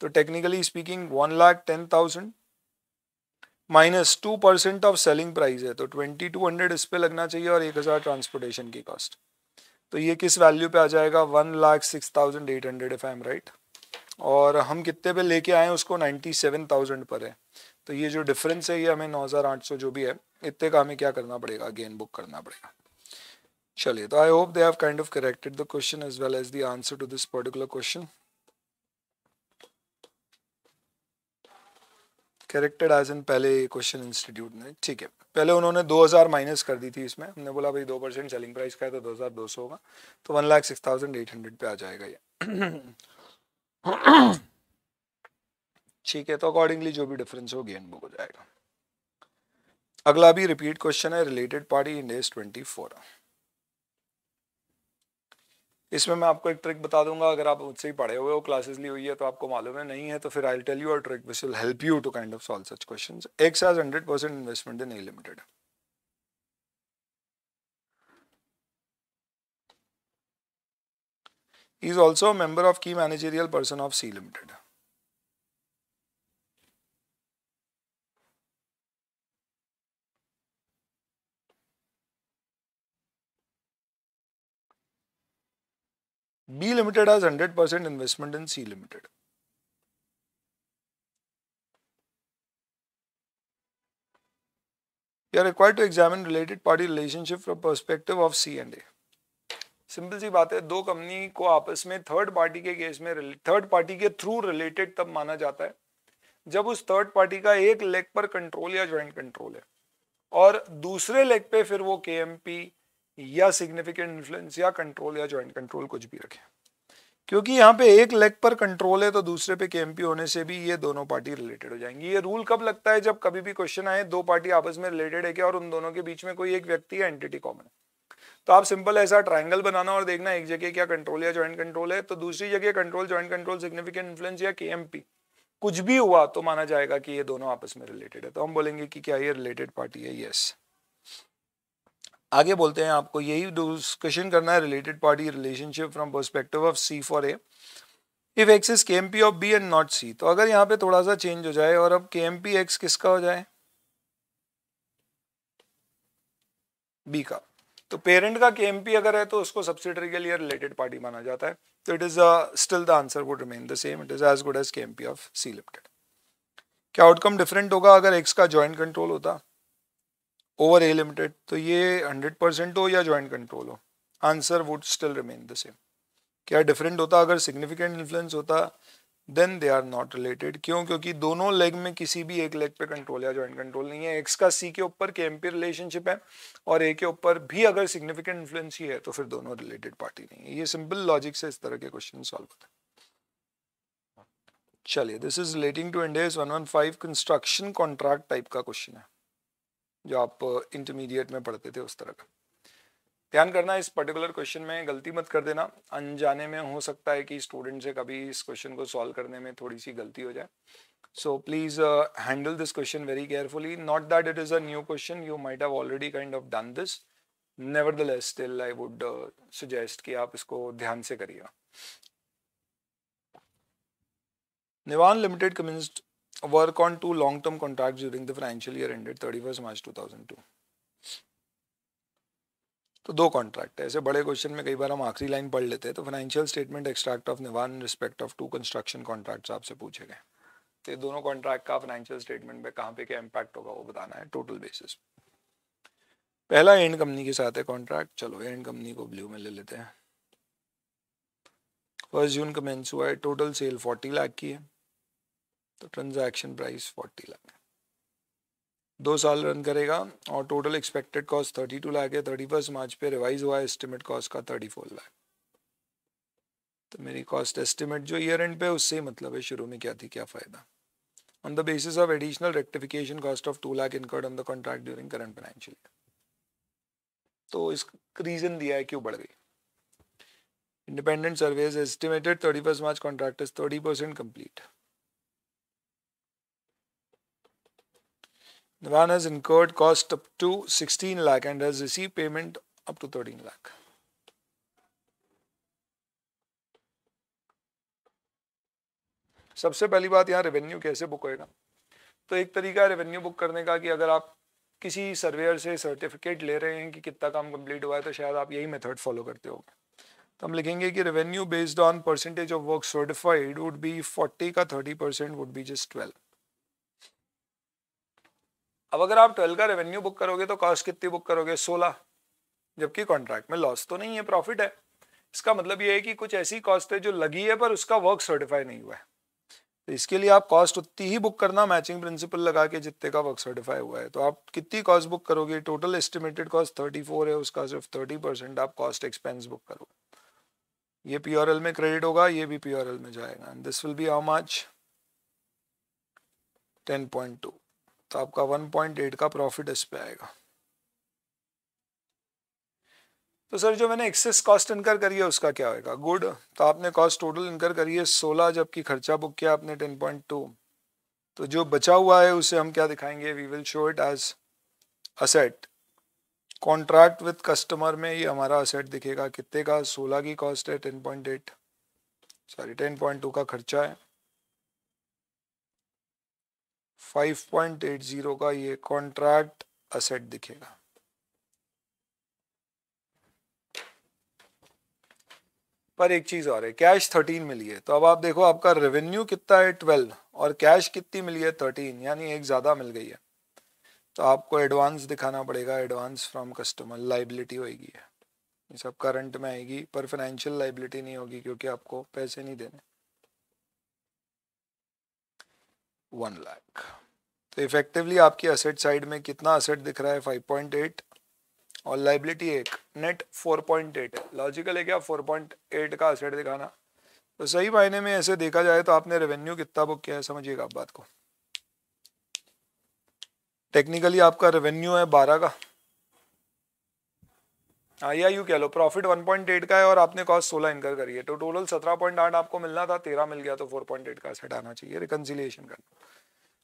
तो technically speaking one lakh ten thousand minus two percent of selling price है तो ट्वेंटी टू हंड्रेड इस पर लगना चाहिए और एक हज़ार ट्रांसपोर्टेशन की कॉस्ट तो ये किस वैल्यू पे आ जाएगा one lakh six thousand eight hundred if I'm right और हम कितने पे लेके आए उसको नाइन्टी सेवन थाउजेंड पर है तो ये जो डिफरेंस है ये हमें नौ हज़ार आठ सौ जो भी है इतने का हमें क्या करना पड़ेगा गेन बुक करना पड़ेगा चलिए तो I hope they have kind of corrected the question as well as the answer to this particular question corrected as in पहले क्वेश्चन इंस्टीट्यूट ने ठीक है पहले उन्होंने 2000 माइनस कर दी थी इसमें हमने बोला भाई दो परसेंट सेलिंग प्राइस का है तो दो हज़ार दो सौ होगा तो one lakh six thousand eight hundred पे आ जाएगा ये ठीक है तो अकॉर्डिंगली जो भी डिफरेंस हो गेन बुक हो जाएगा अगला भी रिपीट क्वेश्चन है related party Ind AS twenty four इसमें मैं आपको एक ट्रिक बता दूंगा अगर आप मुझसे ही पढ़े हुए हो क्लासेस ली हुई है तो आपको मालूम है नहीं है तो फिर I tell you trick which will help you to kind of solve such question X has hundred percent investment in E limited is also a member of key managerial person of B Limited has 100% investment in C Limited. You are required to examine related party relationship from perspective of C and A. Simple सी बात है दो company को आपस में third party के case में third party के थ्रू रिलेटेड तब माना जाता है जब उस थर्ड पार्टी का एक लेग पर कंट्रोल या ज्वाइंट कंट्रोल है और दूसरे लेग पे फिर वो के एम या सिग्निफिकेंट इन्फ्लुएंस या कंट्रोल या ज्वाइंट कंट्रोल कुछ भी रखें क्योंकि यहाँ पे एक लेग पर कंट्रोल है तो दूसरे पे केएमपी होने से भी ये दोनों पार्टी रिलेटेड हो जाएंगी ये रूल कब लगता है जब कभी भी क्वेश्चन आए दो पार्टी आपस में रिलेटेड है क्या और उन दोनों के बीच में कोई एक व्यक्ति या एंटिटी कॉमन है तो आप सिंपल ऐसा ट्रायंगल बनाना और देखना एक जगह क्या कंट्रोल या ज्वाइंट कंट्रोल है तो दूसरी जगह control joint control significant influence या के कुछ भी हुआ तो माना जाएगा कि ये दोनों आपस में रिलेटेड है तो हम बोलेंगे कि क्या ये रिलेटेड पार्टी है यस yes. आगे बोलते हैं आपको यही डिस्कशन करना है related party relationship from perspective of C for A if X is K M P of B and not C तो अगर यहाँ पे थोड़ा सा चेंज हो जाए और अब के एम पी एक्स किसका हो जाए बी का तो पेरेंट का के एम पी अगर है तो उसको सब्सिडरी के लिए रिलेटेड पार्टी माना जाता है तो it is still the answer would remain the same it is as good as K M P of C limited क्या आउटकम डिफरेंट होगा अगर एक्स का जॉइंट कंट्रोल होता ओवर ए लिमिटेड तो ये हंड्रेड परसेंट हो या ज्वाइंट कंट्रोल हो answer would still remain the same क्या डिफरेंट होता अगर सिग्निफिकेंट इन्फ्लुएंस होता then they are not related क्यों क्योंकि दोनों लेग में किसी भी एक लेग पे कंट्रोल या ज्वाइंट कंट्रोल नहीं है एक्स का सी के ऊपर के एम पी रिलेशनशिप है और ए के ऊपर भी अगर सिग्निफिकेंट इन्फ्लुएंस ही है तो फिर दोनों रिलेटेड पार्टी नहीं है ये सिंपल लॉजिक से इस तरह के क्वेश्चन सॉल्व होते हैं चलिए this is relating to India one one five construction contract type का क्वेश्चन है जो आप इंटरमीडिएट uh, में पढ़ते थे उस तरह का ध्यान करना इस पर्टिकुलर क्वेश्चन में गलती मत कर देना अनजाने में हो सकता है कि स्टूडेंट से कभी इस क्वेश्चन को सॉल्व करने में थोड़ी सी गलती हो जाए so please handle this question very carefully not that it is a new question you might have already kind of done this nevertheless still I would suggest कि आप इसको ध्यान से करिएगा Nivan limited commenced work on two long-term contracts during the financial year ended 31st March 2002 तो दो contract है ऐसे बड़े क्वेश्चन में कई बार हम आखिरी लाइन पढ़ लेते हैं तो financial statement extract of Nivan respect of two construction contracts आपसे पूछे गए तो दोनों कॉन्ट्रैक्ट का फाइनेंशियल स्टेटमेंट में कहाँ पे क्या इम्पैक्ट होगा वो बताना है टोटल बेसिस पहला एंड कंपनी के साथ है कॉन्ट्रैक्ट चलो एंड कंपनी को ब्लू में ले लेते हैं फर्स्ट जून कमेंस हुआ है टोटल सेल फोर्टी लाख की है तो ट्रांजैक्शन प्राइस फोर्टी लाख दो साल रन करेगा और total expected cost thirty two lakh है थर्टी फर्स्ट मार्च पे रिवाइज हुआ एस्टिमेट कॉस्ट का थर्टी फोर लाख तो मेरी कॉस्ट एस्टिमेट जो ईयर एंड पे उससे ही मतलब है शुरू में क्या थी क्या फ़ायदा on the basis of additional rectification cost of two lakh incurred on the contract during current financial तो इस रीजन दिया है क्यों बढ़ गई independent surveys estimated thirty first March contract is thirty percent complete Nivan has incurred cost up to 16 lakh and has received payment up to 13 lakh. सबसे पहली बात यहाँ रेवेन्यू कैसे बुक होएगा तो एक तरीका रेवेन्यू बुक करने का कि अगर आप किसी सर्वेयर से सर्टिफिकेट ले रहे हैं कि कितना काम कंप्लीट हुआ है तो शायद आप यही मेथड फॉलो करते हो तो हम लिखेंगे कि revenue based on percentage of work certified would be 40 का 30 परसेंट वुड बी जस्ट 12 अब अगर आप ट्वेल्व का रेवेन्यू बुक करोगे तो कॉस्ट कितनी बुक करोगे सोलह जबकि कॉन्ट्रैक्ट में लॉस तो नहीं है प्रॉफिट है इसका मतलब ये है कि कुछ ऐसी कॉस्ट है जो लगी है पर उसका वर्क सर्टिफाई नहीं हुआ है तो इसके लिए आप कॉस्ट उतनी ही बुक करना मैचिंग प्रिंसिपल लगा के जितने का वर्क सर्टिफाई हुआ है तो आप कितनी कॉस्ट बुक करोगे total estimated cost thirty four है उसका सिर्फ थर्टी परसेंट आप कॉस्ट एक्सपेंस बुक करोगे ये पी में क्रेडिट होगा ये भी पी में जाएगा this will be how much ten point two तो आपका 1.8 का प्रॉफिट इस पर आएगा तो सर जो मैंने एक्सेस कॉस्ट इनकर करी है उसका क्या होगा गुड तो आपने कॉस्ट टोटल इनकर करी है सोलह जबकि खर्चा बुक किया आपने 10.2 तो जो बचा हुआ है उसे हम क्या दिखाएंगे we will show it as asset contract with customer में ये हमारा असेट दिखेगा कितने का सोलह की कॉस्ट है एट सॉरी टू का खर्चा है 5.80 का ये कॉन्ट्रैक्ट असेट दिखेगा पर एक चीज और है कैश थर्टीन मिली है तो अब आप देखो आपका रेवेन्यू कितना है ट्वेल्व और कैश कितनी मिली है थर्टीन यानी एक ज्यादा मिल गई है तो आपको एडवांस दिखाना पड़ेगा एडवांस फ्रॉम कस्टमर लाइबिलिटी होगी ये सब करंट में आएगी पर फाइनेंशियल लाइबिलिटी नहीं होगी क्योंकि आपको पैसे नहीं देने वन लाख तो इफेक्टिवली आपकी असेट साइड में कितना असेट दिख रहा है फाइव पॉइंट एट और लाइबिलिटी एक नेट फोर पॉइंट एट है लॉजिकल है क्या फोर पॉइंट एट का असेट दिखाना तो सही मायने में ऐसे देखा जाए तो आपने रेवेन्यू कितना बुक किया है समझिएगा आप बात को टेक्निकली आपका रेवेन्यू है बारह का या यू कह लो प्रॉफिट 1.8 का है और आपने कॉस्ट सोलह इनकर करी है तो टोटल सत्रह पॉइंट आठ आपको मिलना था तेरह मिल गया तो फोर पॉइंट एट का सेट आना चाहिए रिकनसिलेशन करना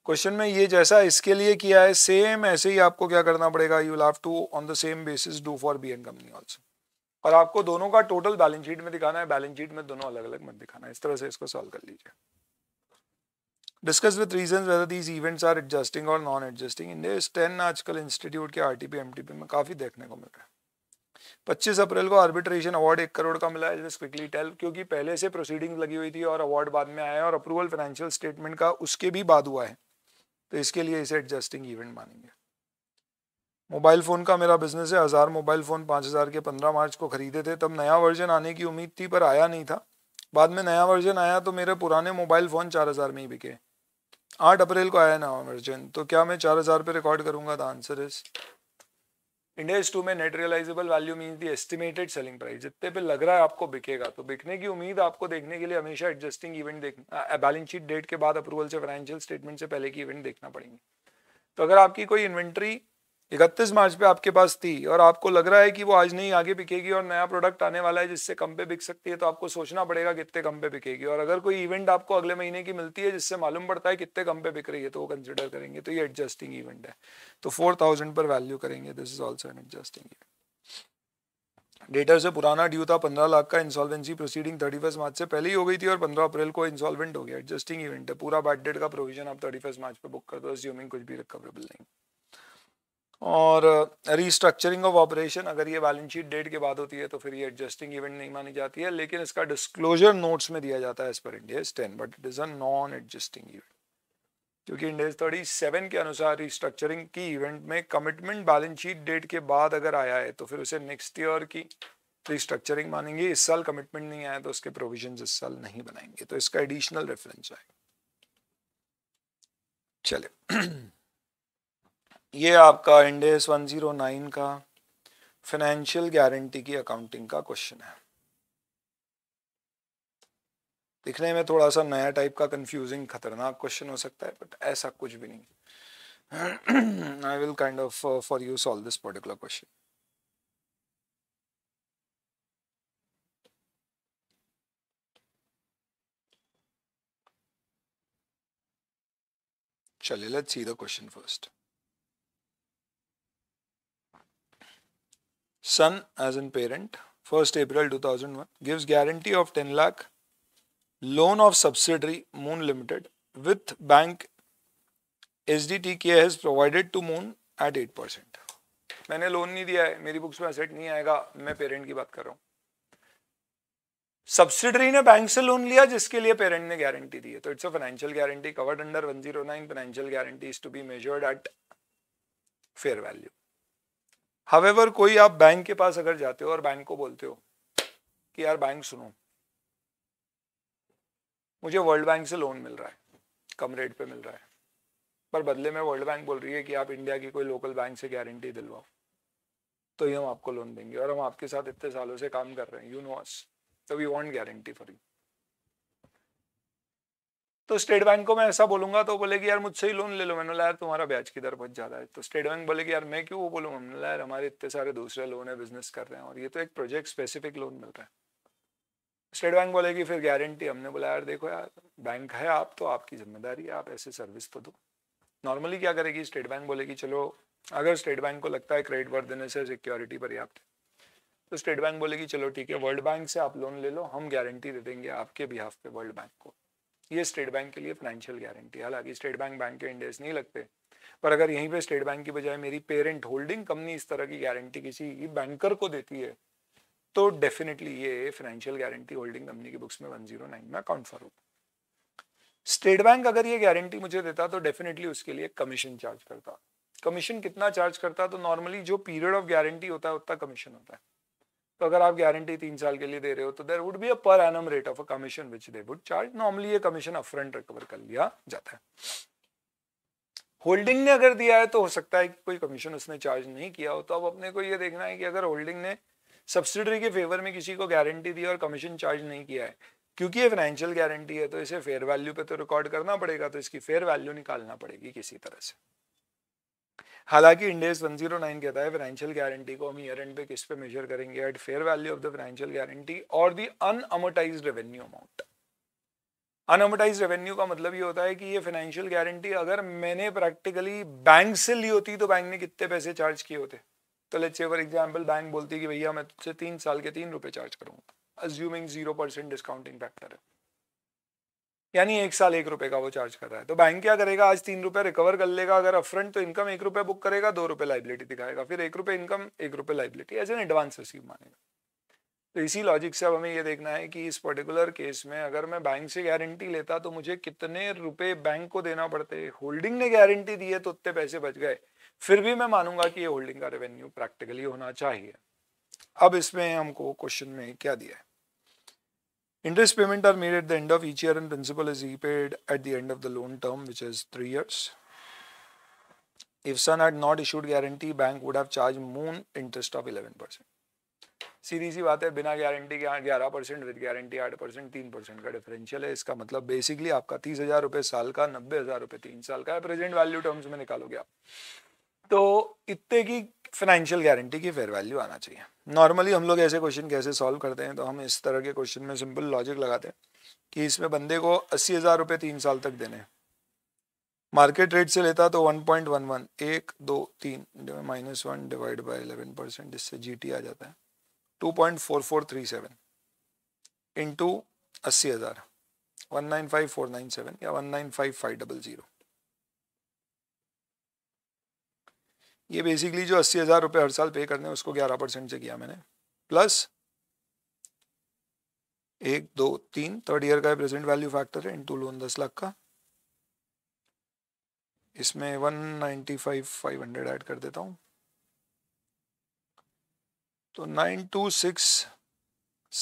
क्वेश्चन में ये जैसा इसके लिए किया है सेम ऐसे ही आपको क्या करना पड़ेगा you have to on the same basis do for B and company also और आपको दोनों का टोटल बैलेंस शीट में दिखाना है बैलेंस शीट में दोनों अलग अलग मत दिखाना है इस तरह से इसको सॉल्व कर लीजिए discuss with reason whether these events are adjusting और non adjusting in this ten आजकल इंस्टीट्यूट के आर टी में काफ़ी देखने को मिल रहा है 25 अप्रैल को आर्बिट्रेशन अवार्ड एक करोड़ का मिला है जस्ट क्विकली टेल क्योंकि पहले से प्रोसीडिंग लगी हुई थी और अवार्ड बाद में आया और अप्रूवल फाइनेंशियल स्टेटमेंट का उसके भी बाद हुआ है तो इसके लिए इसे एडजस्टिंग इवेंट मानेंगे मोबाइल फ़ोन का मेरा बिजनेस है हज़ार मोबाइल फ़ोन पाँच हज़ार के पंद्रह मार्च को ख़रीदे थे तब नया वर्जन आने की उम्मीद थी पर आया नहीं था बाद में नया वर्जन आया तो मेरे पुराने मोबाइल फ़ोन चार हज़ार में ही बिके आठ अप्रैल को आया नया वर्जन तो क्या मैं चार हज़ार पे रिकॉर्ड करूँगा the answer is India two में net realisable value mean the estimated selling price जितने पे लग रहा है आपको बिकेगा तो बिकने की उम्मीद आपको देखने के लिए हमेशा एडजस्टिंग इवेंट देखना बैलेंस शीट डेट के बाद अप्रूवल से फाइनेंशियल स्टेटमेंट से पहले की इवेंट देखना पड़ेंगे तो अगर आपकी कोई इन्वेंट्री इकतीस मार्च पे आपके पास थी और आपको लग रहा है कि वो आज नहीं आगे बिकेगी और नया प्रोडक्ट आने वाला है जिससे कम पे बिक सकती है तो आपको सोचना पड़ेगा कितने कम पे बिकेगी और अगर कोई इवेंट आपको अगले महीने की मिलती है जिससे मालूम पड़ता है कितने कम पे बिक रही है तो वो कंसिडर करेंगे तो ये एडजस्टिंग इवेंट है तो फोर थाउजेंड पर वैल्यू करेंगे this is also an adjusting event debtor से पुराना ड्यू था पंद्रह लाख का insolvency proceeding thirty first March से पहले ही हो गई थी और पंद्रह अप्रैल को इंसॉल्वेंट हो गया एडजस्टिंग इवेंट है पूरा बैड डेट का प्रोविजन आप थर्टी फर्स्ट मार्च पर बुक कर दो अस्यूमिंग कुछ भी रिकवरेबल नहीं और रीस्ट्रक्चरिंग ऑफ ऑपरेशन अगर ये बैलेंस शीट डेट के बाद होती है तो फिर ये एडजस्टिंग इवेंट नहीं मानी जाती है लेकिन इसका डिस्क्लोजर नोट्स में दिया जाता है as per Ind AS ten but it is a non adjusting event क्योंकि इंडियज थर्टी सेवन के अनुसार रिस्ट्रक्चरिंग की इवेंट में कमिटमेंट बैलेंस शीट डेट के बाद अगर आया है तो फिर उसे नेक्स्ट ईयर की रिस्ट्रक्चरिंग मानेंगे इस साल कमिटमेंट नहीं आया तो उसके प्रोविजन इस साल नहीं बनाएंगे तो इसका एडिशनल रेफरेंस आएगा चले ये आपका इंडेस 109 का फाइनेंशियल गारंटी की अकाउंटिंग का क्वेश्चन है दिखने में थोड़ा सा नया टाइप का कंफ्यूजिंग खतरनाक क्वेश्चन हो सकता है बट ऐसा कुछ भी नहीं I will kind of for you solve this particular question चलिए let's see the question first son as in parent 1st April 2001 gives guarantee of 10 lakh loan of subsidiary Moon Limited with bank SDTK has provided to Moon at 8%. मैंने loan नहीं दिया है मेरी books में asset नहीं आएगा मैं parent की बात कर रहा हूँ सब्सिडरी ने बैंक से लोन लिया जिसके लिए पेरेंट ने गारंटी दी है तो it's a financial guarantee covered under 109 financial guarantee is to be measured at fair value however कोई आप बैंक के पास अगर जाते हो और बैंक को बोलते हो कि यार बैंक सुनो मुझे वर्ल्ड बैंक से लोन मिल रहा है कम रेट पे मिल रहा है पर बदले में वर्ल्ड बैंक बोल रही है कि आप इंडिया की कोई लोकल बैंक से गारंटी दिलवाओ तो ही हम आपको लोन देंगे और हम आपके साथ इतने सालों से काम कर रहे हैं यू नो अस तो we want guarantee for you तो स्टेट बैंक को मैं ऐसा बोलूंगा तो बोलेगी यार मुझसे ही लोन ले लो मैंने लाया तुम्हारा ब्याज की दर बहुत ज़्यादा है तो स्टेट बैंक बोलेगी यार मैं क्यों वो बोलूँ हमने लाया यार हमारे इतने सारे दूसरे लोन है बिजनेस कर रहे हैं और ये तो एक प्रोजेक्ट स्पेसिफिक लोन मिल रहा है स्टेट बैंक बोलेगी फिर गारंटी हमने बोला यार देखो यार बैंक है आप तो आपकी जिम्मेदारी है आप ऐसे सर्विस तो दो नॉर्मली क्या करेगी स्टेट बैंक बोलेगी चलो अगर स्टेट बैंक को लगता है क्रेडिट वर्ड देने से सिक्योरिटी पर्याप्त है तो स्टेट बैंक बोलेगी चलो ठीक है वर्ल्ड बैंक से आप लोन ले लो हम गारंटी दे देंगे आपके बिहाफ पे वर्ल्ड बैंक को ये स्टेट बैंक के लिए फाइनेंशियल गारंटी हालांकि स्टेट बैंक बैंक के इंडेस नहीं लगते पर अगर यहीं पे स्टेट बैंक की बजाय मेरी पेरेंट होल्डिंग कंपनी इस तरह की गारंटी किसी बैंकर को देती है तो डेफिनेटली ये फाइनेंशियल गारंटी होल्डिंग कंपनी की बुक्स में वन जीरो नाइन में अकाउंट फॉर स्टेट बैंक अगर ये गारंटी मुझे देता तो डेफिनेटली उसके लिए कमीशन चार्ज करता कमीशन कितना चार्ज करता तो नॉर्मली जो पीरियड ऑफ गारंटी होता है उतना कमीशन होता है तो अगर आप गारंटी तीन साल के लिए दे रहे हो तो there would be a per annum rate of a commission which they would charge normally ये कमीशन अपफ्रंट रिकवर कर लिया जाता है होल्डिंग ने अगर दिया है तो हो सकता है कि कोई कमीशन उसने चार्ज नहीं किया हो तो अब अपने को ये देखना है कि अगर होल्डिंग ने सब्सिडरी के फेवर में किसी को गारंटी दी और कमीशन चार्ज नहीं किया है क्योंकि ये फाइनेंशियल गारंटी है तो इसे फेयर वैल्यू पे तो रिकॉर्ड करना पड़ेगा तो इसकी फेयर वैल्यू निकालना पड़ेगी किसी तरह से हालांकि इंडेस वन जीरो नाइन कहता है फाइनेंशियल गारंटी को हम ईयर एंड पे किस पे मेजर करेंगे at fair value of the financial guarantee और the unamortised revenue amount unamortised revenue का मतलब ये होता है कि ये फाइनेंशियल गारंटी अगर मैंने प्रैक्टिकली बैंक से ली होती तो बैंक ने कितने पैसे चार्ज किए होते तो लेट्स फॉर एग्जाम्पल बैंक बोलती कि भैया मैं तुझसे तीन साल के तीन रुपये चार्ज करूँगा assuming zero percent discounting factor है यानी एक साल एक रुपए का वो चार्ज कर रहा है तो बैंक क्या करेगा आज तीन रुपए रिकवर कर लेगा अगर अपफ्रंट तो इनकम एक रुपए बुक करेगा दो रुपए लाइबिलिटी दिखाएगा फिर एक रुपए इनकम एक रुपए liability as an advance receive मानेगा तो इसी लॉजिक से अब हमें ये देखना है कि इस पर्टिकुलर केस में अगर मैं बैंक से गारंटी लेता तो मुझे कितने रुपए बैंक को देना पड़ते होल्डिंग ने गारंटी दी है तो उतने पैसे बच गए फिर भी मैं मानूंगा कि ये होल्डिंग का रेवेन्यू प्रैक्टिकली होना चाहिए अब इसमें हमको क्वेश्चन में क्या दिया है Interest payment are made at the end of each year and principal is repaid at the end of the loan term which is 3 years. If Sun had not issued guarantee, bank would have charged Moon interest of 11%. सीधी सी बात है बिना guarantee के ग्यारह percent with guarantee आठ percent तीन percent का differential है इसका मतलब बेसिकली आपका तीस हज़ार रुपये साल का नब्बे हज़ार रुपये तीन साल का है प्रेजेंट वैल्यू टर्म्स में निकालोगे आप तो इतने की फाइनेंशियल गारंटी की फेयर वैल्यू आना चाहिए नॉर्मली हम लोग ऐसे क्वेश्चन कैसे सॉल्व करते हैं तो हम इस तरह के क्वेश्चन में सिंपल लॉजिक लगाते हैं कि इसमें बंदे को अस्सी हज़ार रुपये तीन साल तक देने हैं मार्केट रेट से लेता तो 1.11 एक दो तीन minus one divide by eleven percent इससे जी आ जाता है 2.4437 इंटू अस्सी हज़ार one nine five four nine seven या one nine five five double zero ये बेसिकली जो अस्सी हज़ार रुपये हर साल पे करने हैं उसको ग्यारह परसेंट से किया मैंने प्लस एक दो तीन थर्ड ईयर का प्रेजेंट वैल्यू फैक्टर है इनटू लोन दस लाख का इसमें one ninety five five hundred add कर देता हूँ तो nine two six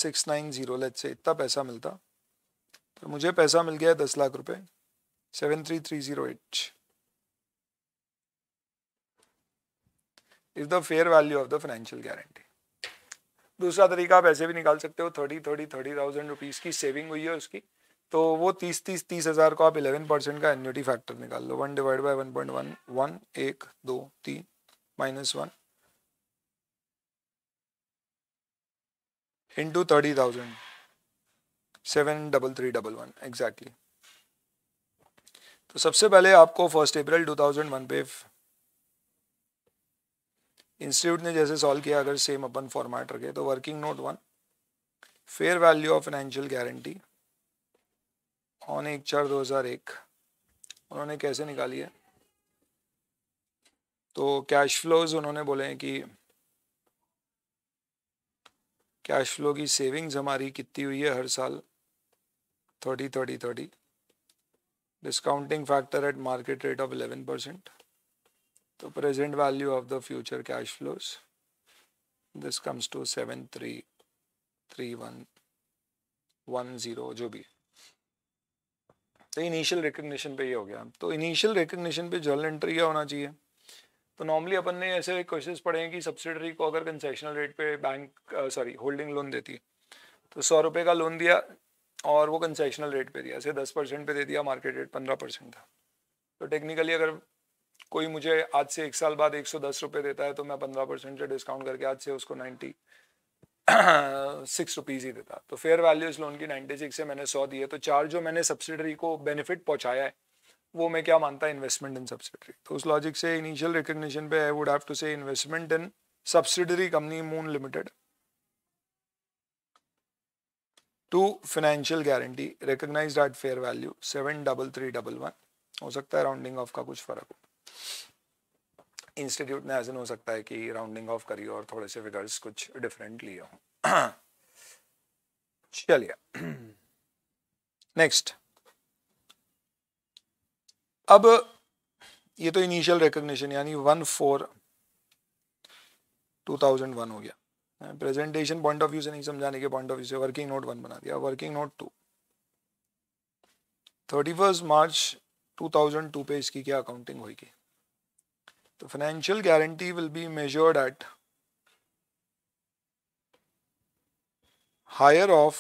six nine zero लेट से इतना पैसा मिलता पर तो मुझे पैसा मिल गया दस लाख रुपये seven three three zero eight is the fair value of the financial guarantee दूसरा तरीका आप ऐसे भी निकाल सकते हो thirty thirty thirty thousand rupees की सेविंग हुई है उसकी तो वो तीस तीस तीस हज़ार को आप इलेवन परसेंट का एन्यूटी फैक्टर निकाल लो one divide by one point one one एक दो तीन minus one into thirty thousand seven double three double one exactly तो सबसे पहले आपको first April two thousand one पे इंस्टीट्यूट ने जैसे सॉल्व किया अगर सेम अपन फॉर्मेट रखे तो working note one fair value of financial guarantee on एक चार दो हजार एक उन्होंने कैसे निकाली है तो कैश फ्लोज उन्होंने बोले हैं कि कैश फ्लो की सेविंग्स हमारी कितनी हुई है हर साल thirty thirty thirty discounting factor at market rate of eleven percent तो present value of the future cash flows this comes to seven three three one one zero जो भी तो इनिशियल रिकग्निशन पे ये हो गया तो इनिशियल रिकग्निशन पे जर्नल एंट्री क्या होना चाहिए तो नॉर्मली अपन ने ऐसे क्वेश्चंस पढ़े हैं कि सब्सिडरी को अगर कंसेशनल रेट पे बैंक सॉरी होल्डिंग लोन देती है तो सौ रुपये का लोन दिया और वो कंसेशनल रेट पे दिया ऐसे दस परसेंट पे दे दिया मार्केट रेट पंद्रह परसेंट था तो टेक्निकली अगर कोई मुझे आज से एक साल बाद एक सौ दस रुपये देता है तो मैं पंद्रह परसेंट से डिस्काउंट करके आज से उसको नाइन्टी सिक्स रुपीज़ ही देता तो फेयर वैल्यू इस लोन की नाइन्टी सिक्स से मैंने सौ दिए तो चार जो मैंने सब्सिडरी को बेनिफिट पहुँचाया है वो मैं क्या मानता है इन्वेस्टमेंट इन सब्सिडरी तो उस लॉजिक से इनिशियल रिकग्निशन पे I would have to say investment in subsidiary company Moon limited to financial guarantee recognise at fair value seven double three double one हो सकता है राउंडिंग ऑफ का कुछ फर्क हो इंस्टीट्यूट में ऐसे हो सकता है कि राउंडिंग ऑफ करिए और थोड़े से फिगर्स कुछ डिफरेंट लिए हों चलिए नेक्स्ट अब ये तो इनिशियल रिकग्निशन यानी one four two thousand one हो गया प्रेजेंटेशन पॉइंट ऑफ व्यू से नहीं समझाने के पॉइंट ऑफ व्यू से वर्किंग नोट वन बना दिया working note two thirty first March two thousand two पे इसकी क्या अकाउंटिंग होगी तो financial guarantee will be measured at higher of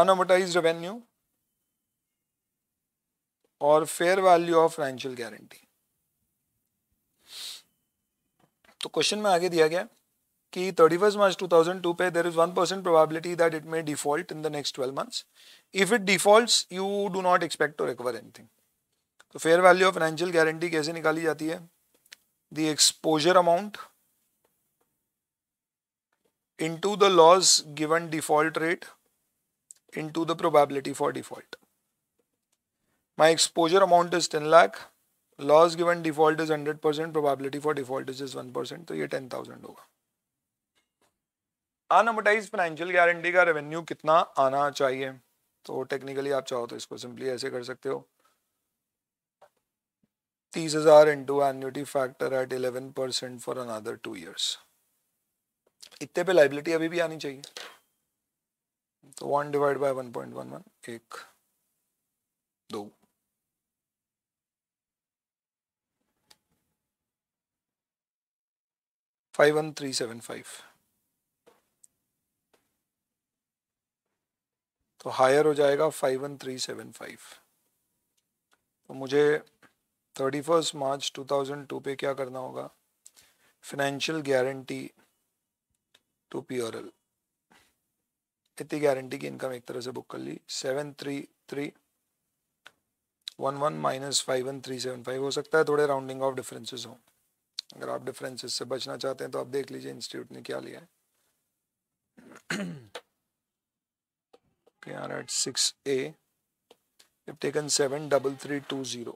unamortised revenue और fair value of financial guarantee तो क्वेश्चन में आगे दिया गया है कि thirty first March two thousand two पे there is one percent probability that it may default in the next twelve months if it default you do not expect to recover anything तो fair value of financial guarantee कैसे निकाली जाती है the exposure amount into the loss given default rate into the probability for default my exposure amount is ten lakh loss given default is hundred percent probability for default is is one percent तो ये ten thousand होगा unamortised financial guarantee का revenue कितना आना चाहिए तो technically आप चाहो तो इसको सिंपली ऐसे कर सकते हो तीस हजार into annuity factor at eleven percent for another two years इतने पे लाइबिलिटी अभी भी आनी चाहिए तो one divide by one point one one एक दो five one three seven five तो हायर हो जाएगा five one three seven five तो मुझे thirty first March two thousand two पे क्या करना होगा financial guarantee to P R L इतनी गारंटी की इनकम एक तरह से बुक कर ली seven three three one one minus five one three seven five हो सकता है थोड़े राउंडिंग ऑफ डिफरेंसेस हों अगर आप डिफरेंसेस से बचना चाहते हैं तो आप देख लीजिए इंस्टीट्यूट ने क्या लिया है okay are at 6A. They've taken 73320.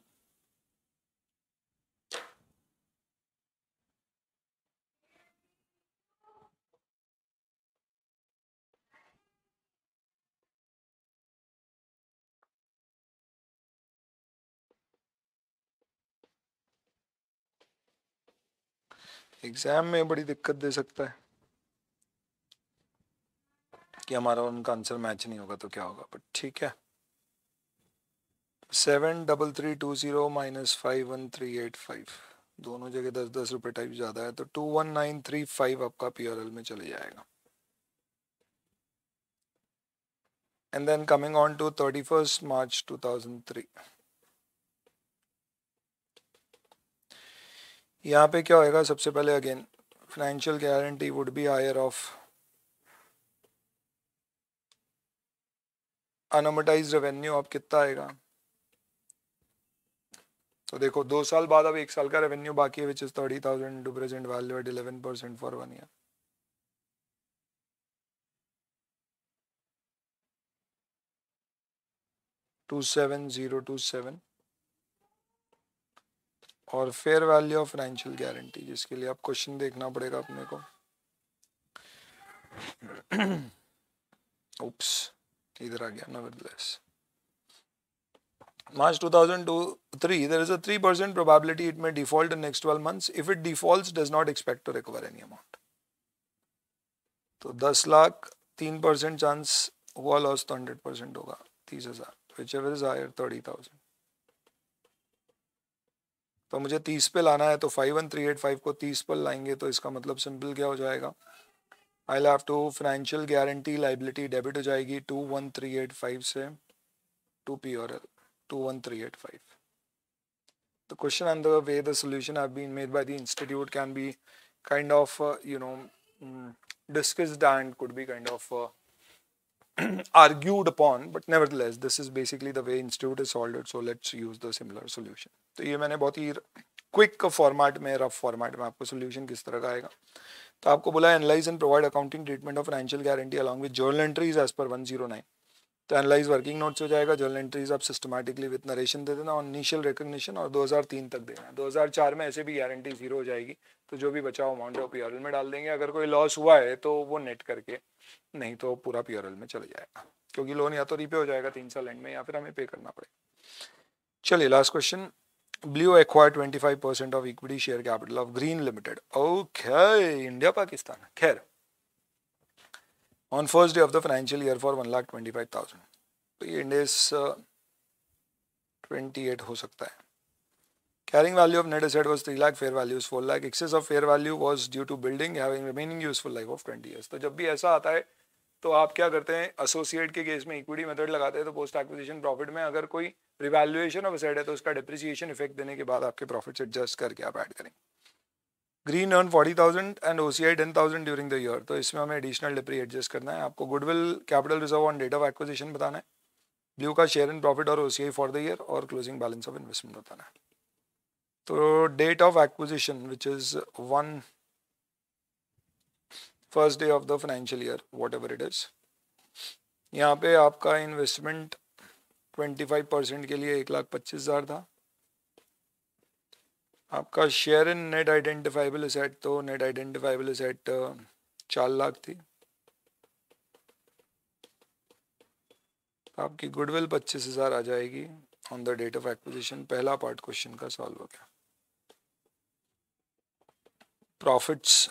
Exam में बड़ी दिक्कत दे सकता है कि हमारा उनका आंसर मैच नहीं होगा तो क्या होगा बट ठीक है seven double three two zero minus five one three eight five दोनों जगह दस दस रुपए टाइप ज़्यादा है तो two one nine three five आपका पी में चले जाएगा on to thirty first March two thousand three यहाँ पे क्या होएगा सबसे पहले again financial guarantee would be higher of unamortised revenue आप कितना आएगा तो देखो दो साल बाद अब एक साल का रेवेन्यू बाकी है which is thirty thousand to present value at eleven percent for one year two seven zero two seven और fair value of financial guarantee जिसके लिए आप क्वेश्चन देखना पड़ेगा अपने को ओप्स इधर आ गया nevertheless March 2002 there is a 3 percent probability it may default in next 12 months if it defaults does not expect to recover any amount तो 10 लाख 3 परसेंट चांस हुआ लॉस तो हंड्रेड परसेंट होगा तीस हजार which ever is higher thirty तो मुझे 30 पे लाना है तो 5135 को 30 पर लाएंगे तो इसका मतलब सिंपल क्या हो जाएगा I have to financial guarantee liability debit हो जाएगी to one three eight five से टू पी और L to one three eight five The question and the way the solution have been made by the institute can be kind of uh, you know discussed and could be kind of uh, argued upon but nevertheless this is basically the way institute is solved it so let's use the similar solution तो ये मैंने बहुत ही quick format में rough format में आपको solution किस तरह का आएगा तो आपको बोला analyse and provide accounting treatment of financial guarantee along with journal entries as per one zero nine तो एनालाइज वर्किंग नोट्स हो जाएगा जर्नल एंट्रीज आप सिस्टमेटिकली विद नरेशन दे देना और इनिशियल रिकग्निशन और 2003 तक देना 2004 में ऐसे भी गारंटी जीरो हो जाएगी तो जो भी बचाओ अमाउंट है वो पी में डाल देंगे अगर कोई लॉस हुआ है तो वो नेट करके नहीं तो पूरा पी में चला जाएगा क्योंकि लोन या तो रीपे हो जाएगा तीन साल एंड में या फिर हमें पे करना पड़ेगा चलिए last question Blue acquired 25% of equity share capital of Green Limited. Okay, India Pakistan. Khair. On first day of the financial year for 1,25,000. तो ये इंडेस ट्वेंटी एट हो सकता है carrying value of net asset was 3 lakh fair value is 4 lakh excess of fair value was due to building having remaining useful life of 20 years तो जब भी ऐसा आता है तो आप क्या करते हैं एसोसिएट के केस में इक्विटी मेथड लगाते हैं तो पोस्ट एक्विजिशन प्रॉफिट में अगर कोई रिवैल्यूएशन ऑफ असेट है तो उसका डिप्रिसिएशन इफेक्ट देने के बाद आपके प्रॉफिट एडजस्ट करके आप ऐड करेंगे Green earn forty thousand and O C I ten thousand during the year तो इसमें हमें एडिशनल डिप्री एडजस्ट करना है आपको goodwill capital reserve on date of acquisition बताना है ब्लू का शेयर इन प्रॉफिट और O C I for the year और क्लोजिंग बैलेंस ऑफ इन्वेस्टमेंट बताना है तो date of acquisition which is one first day of the financial year whatever it is यहाँ पे आपका इन्वेस्टमेंट ट्वेंटी फाइव परसेंट के लिए एक लाख पच्चीस हज़ार था आपका share in net identifiable set तो नेट आइडेंटिफाइबल सेट चार लाख थी आपकी गुडविल पच्चीस हज़ार आ जाएगी on the date of acquisition पहला पार्ट क्वेश्चन का सॉल्व हो गया प्रॉफिट्स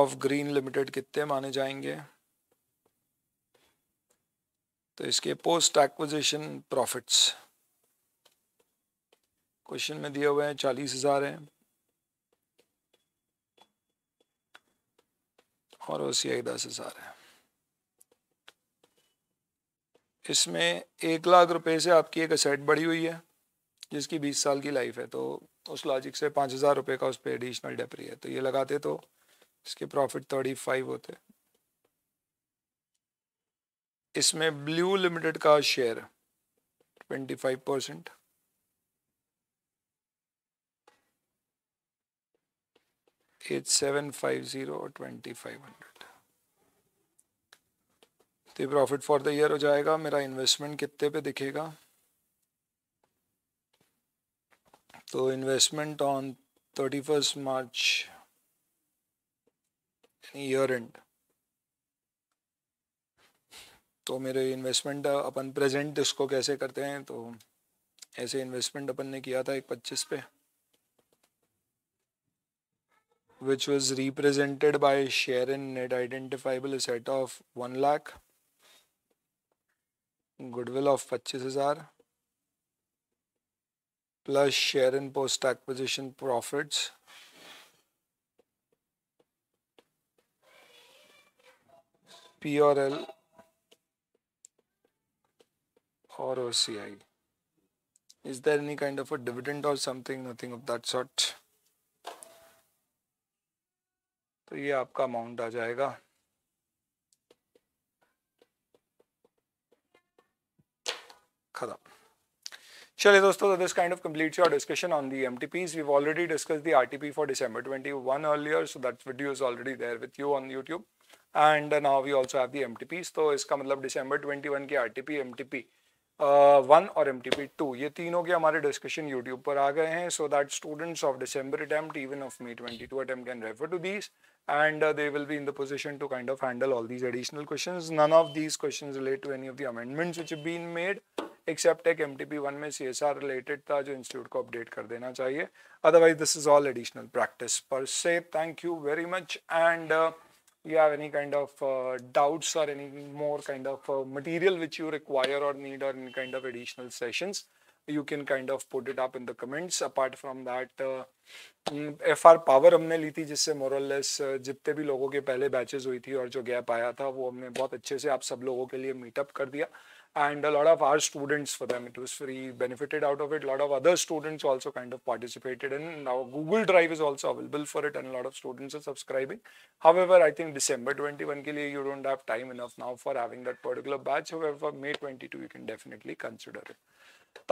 ऑफ ग्रीन लिमिटेड कितने माने जाएंगे तो इसके पोस्ट एक्विजिशन प्रॉफिट्स क्वेश्चन में दिए हुए हैं चालीस हजार हैं और ओ सी आई दस हजार है इसमें एक लाख रुपए से आपकी एक असेट बढ़ी हुई है जिसकी बीस साल की लाइफ है तो उस लॉजिक से पाँच हज़ार रुपये का उस पर एडिशनल डेपरी है तो ये लगाते तो इसके प्रॉफिट थर्टी फाइव होते इसमें ब्लू लिमिटेड का share 25 percent eight seven five zero और ट्वेंटी फाइव हंड्रेड तो प्रॉफिट फॉर द ईयर हो जाएगा मेरा इन्वेस्टमेंट कितने पे दिखेगा तो investment on thirty first March year end तो मेरे इन्वेस्टमेंट अपन प्रेजेंट इसको कैसे करते हैं तो ऐसे इन्वेस्टमेंट अपन ने किया था एक पच्चीस पे which was represented by share in net identifiable set of one lakh goodwill of पच्चीस हजार plus share in post acquisition profits P R L or OCI. Is there any kind of a dividend or something? Nothing of that sort. तो ये आपका amount आ जाएगा चलिए दोस्तों तो this kind of complete your discussion on the MTPs we already discuss the RTP for December twenty earlier so that video is already there with you on YouTube and now we also have the MTPs तो इसका मतलब December twenty की RTP MTP one और M T P two ये तीनों के हमारे discussion YouTube पर आ गए हैं so that students of December attempt even of May twenty two attempt can refer to these and they will be in the position to kind of handle all these additional question none of these question relate to any of the amendments which been made except एक M T P one में C S R related था जो institute को update कर देना चाहिए otherwise this is all additional practice पर से thank you very much and you have any kind of uh, doubts or any more kind of uh, material which you require or need or any kind of additional sessions you can kind of put it up in the comments apart from that F R power हमने ली थी जिससे मोरलेस जितने भी लोगों के पहले batches हुई थी और जो गैप आया था वो हमने बहुत अच्छे से आप सब लोगों के लिए मीटअप कर दिया and a lot of our students for them it was free benefited out of it a lot of other students also kind of participated and now google drive is also available for it and a lot of students are subscribing however i think december 21 ke you don't have time enough now for having that particular batch however may 22 you can definitely consider it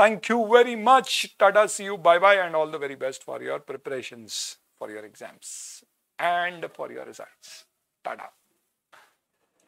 thank you very much Tada. see you bye bye and all the very best for your preparations for your exams and for your results Tada.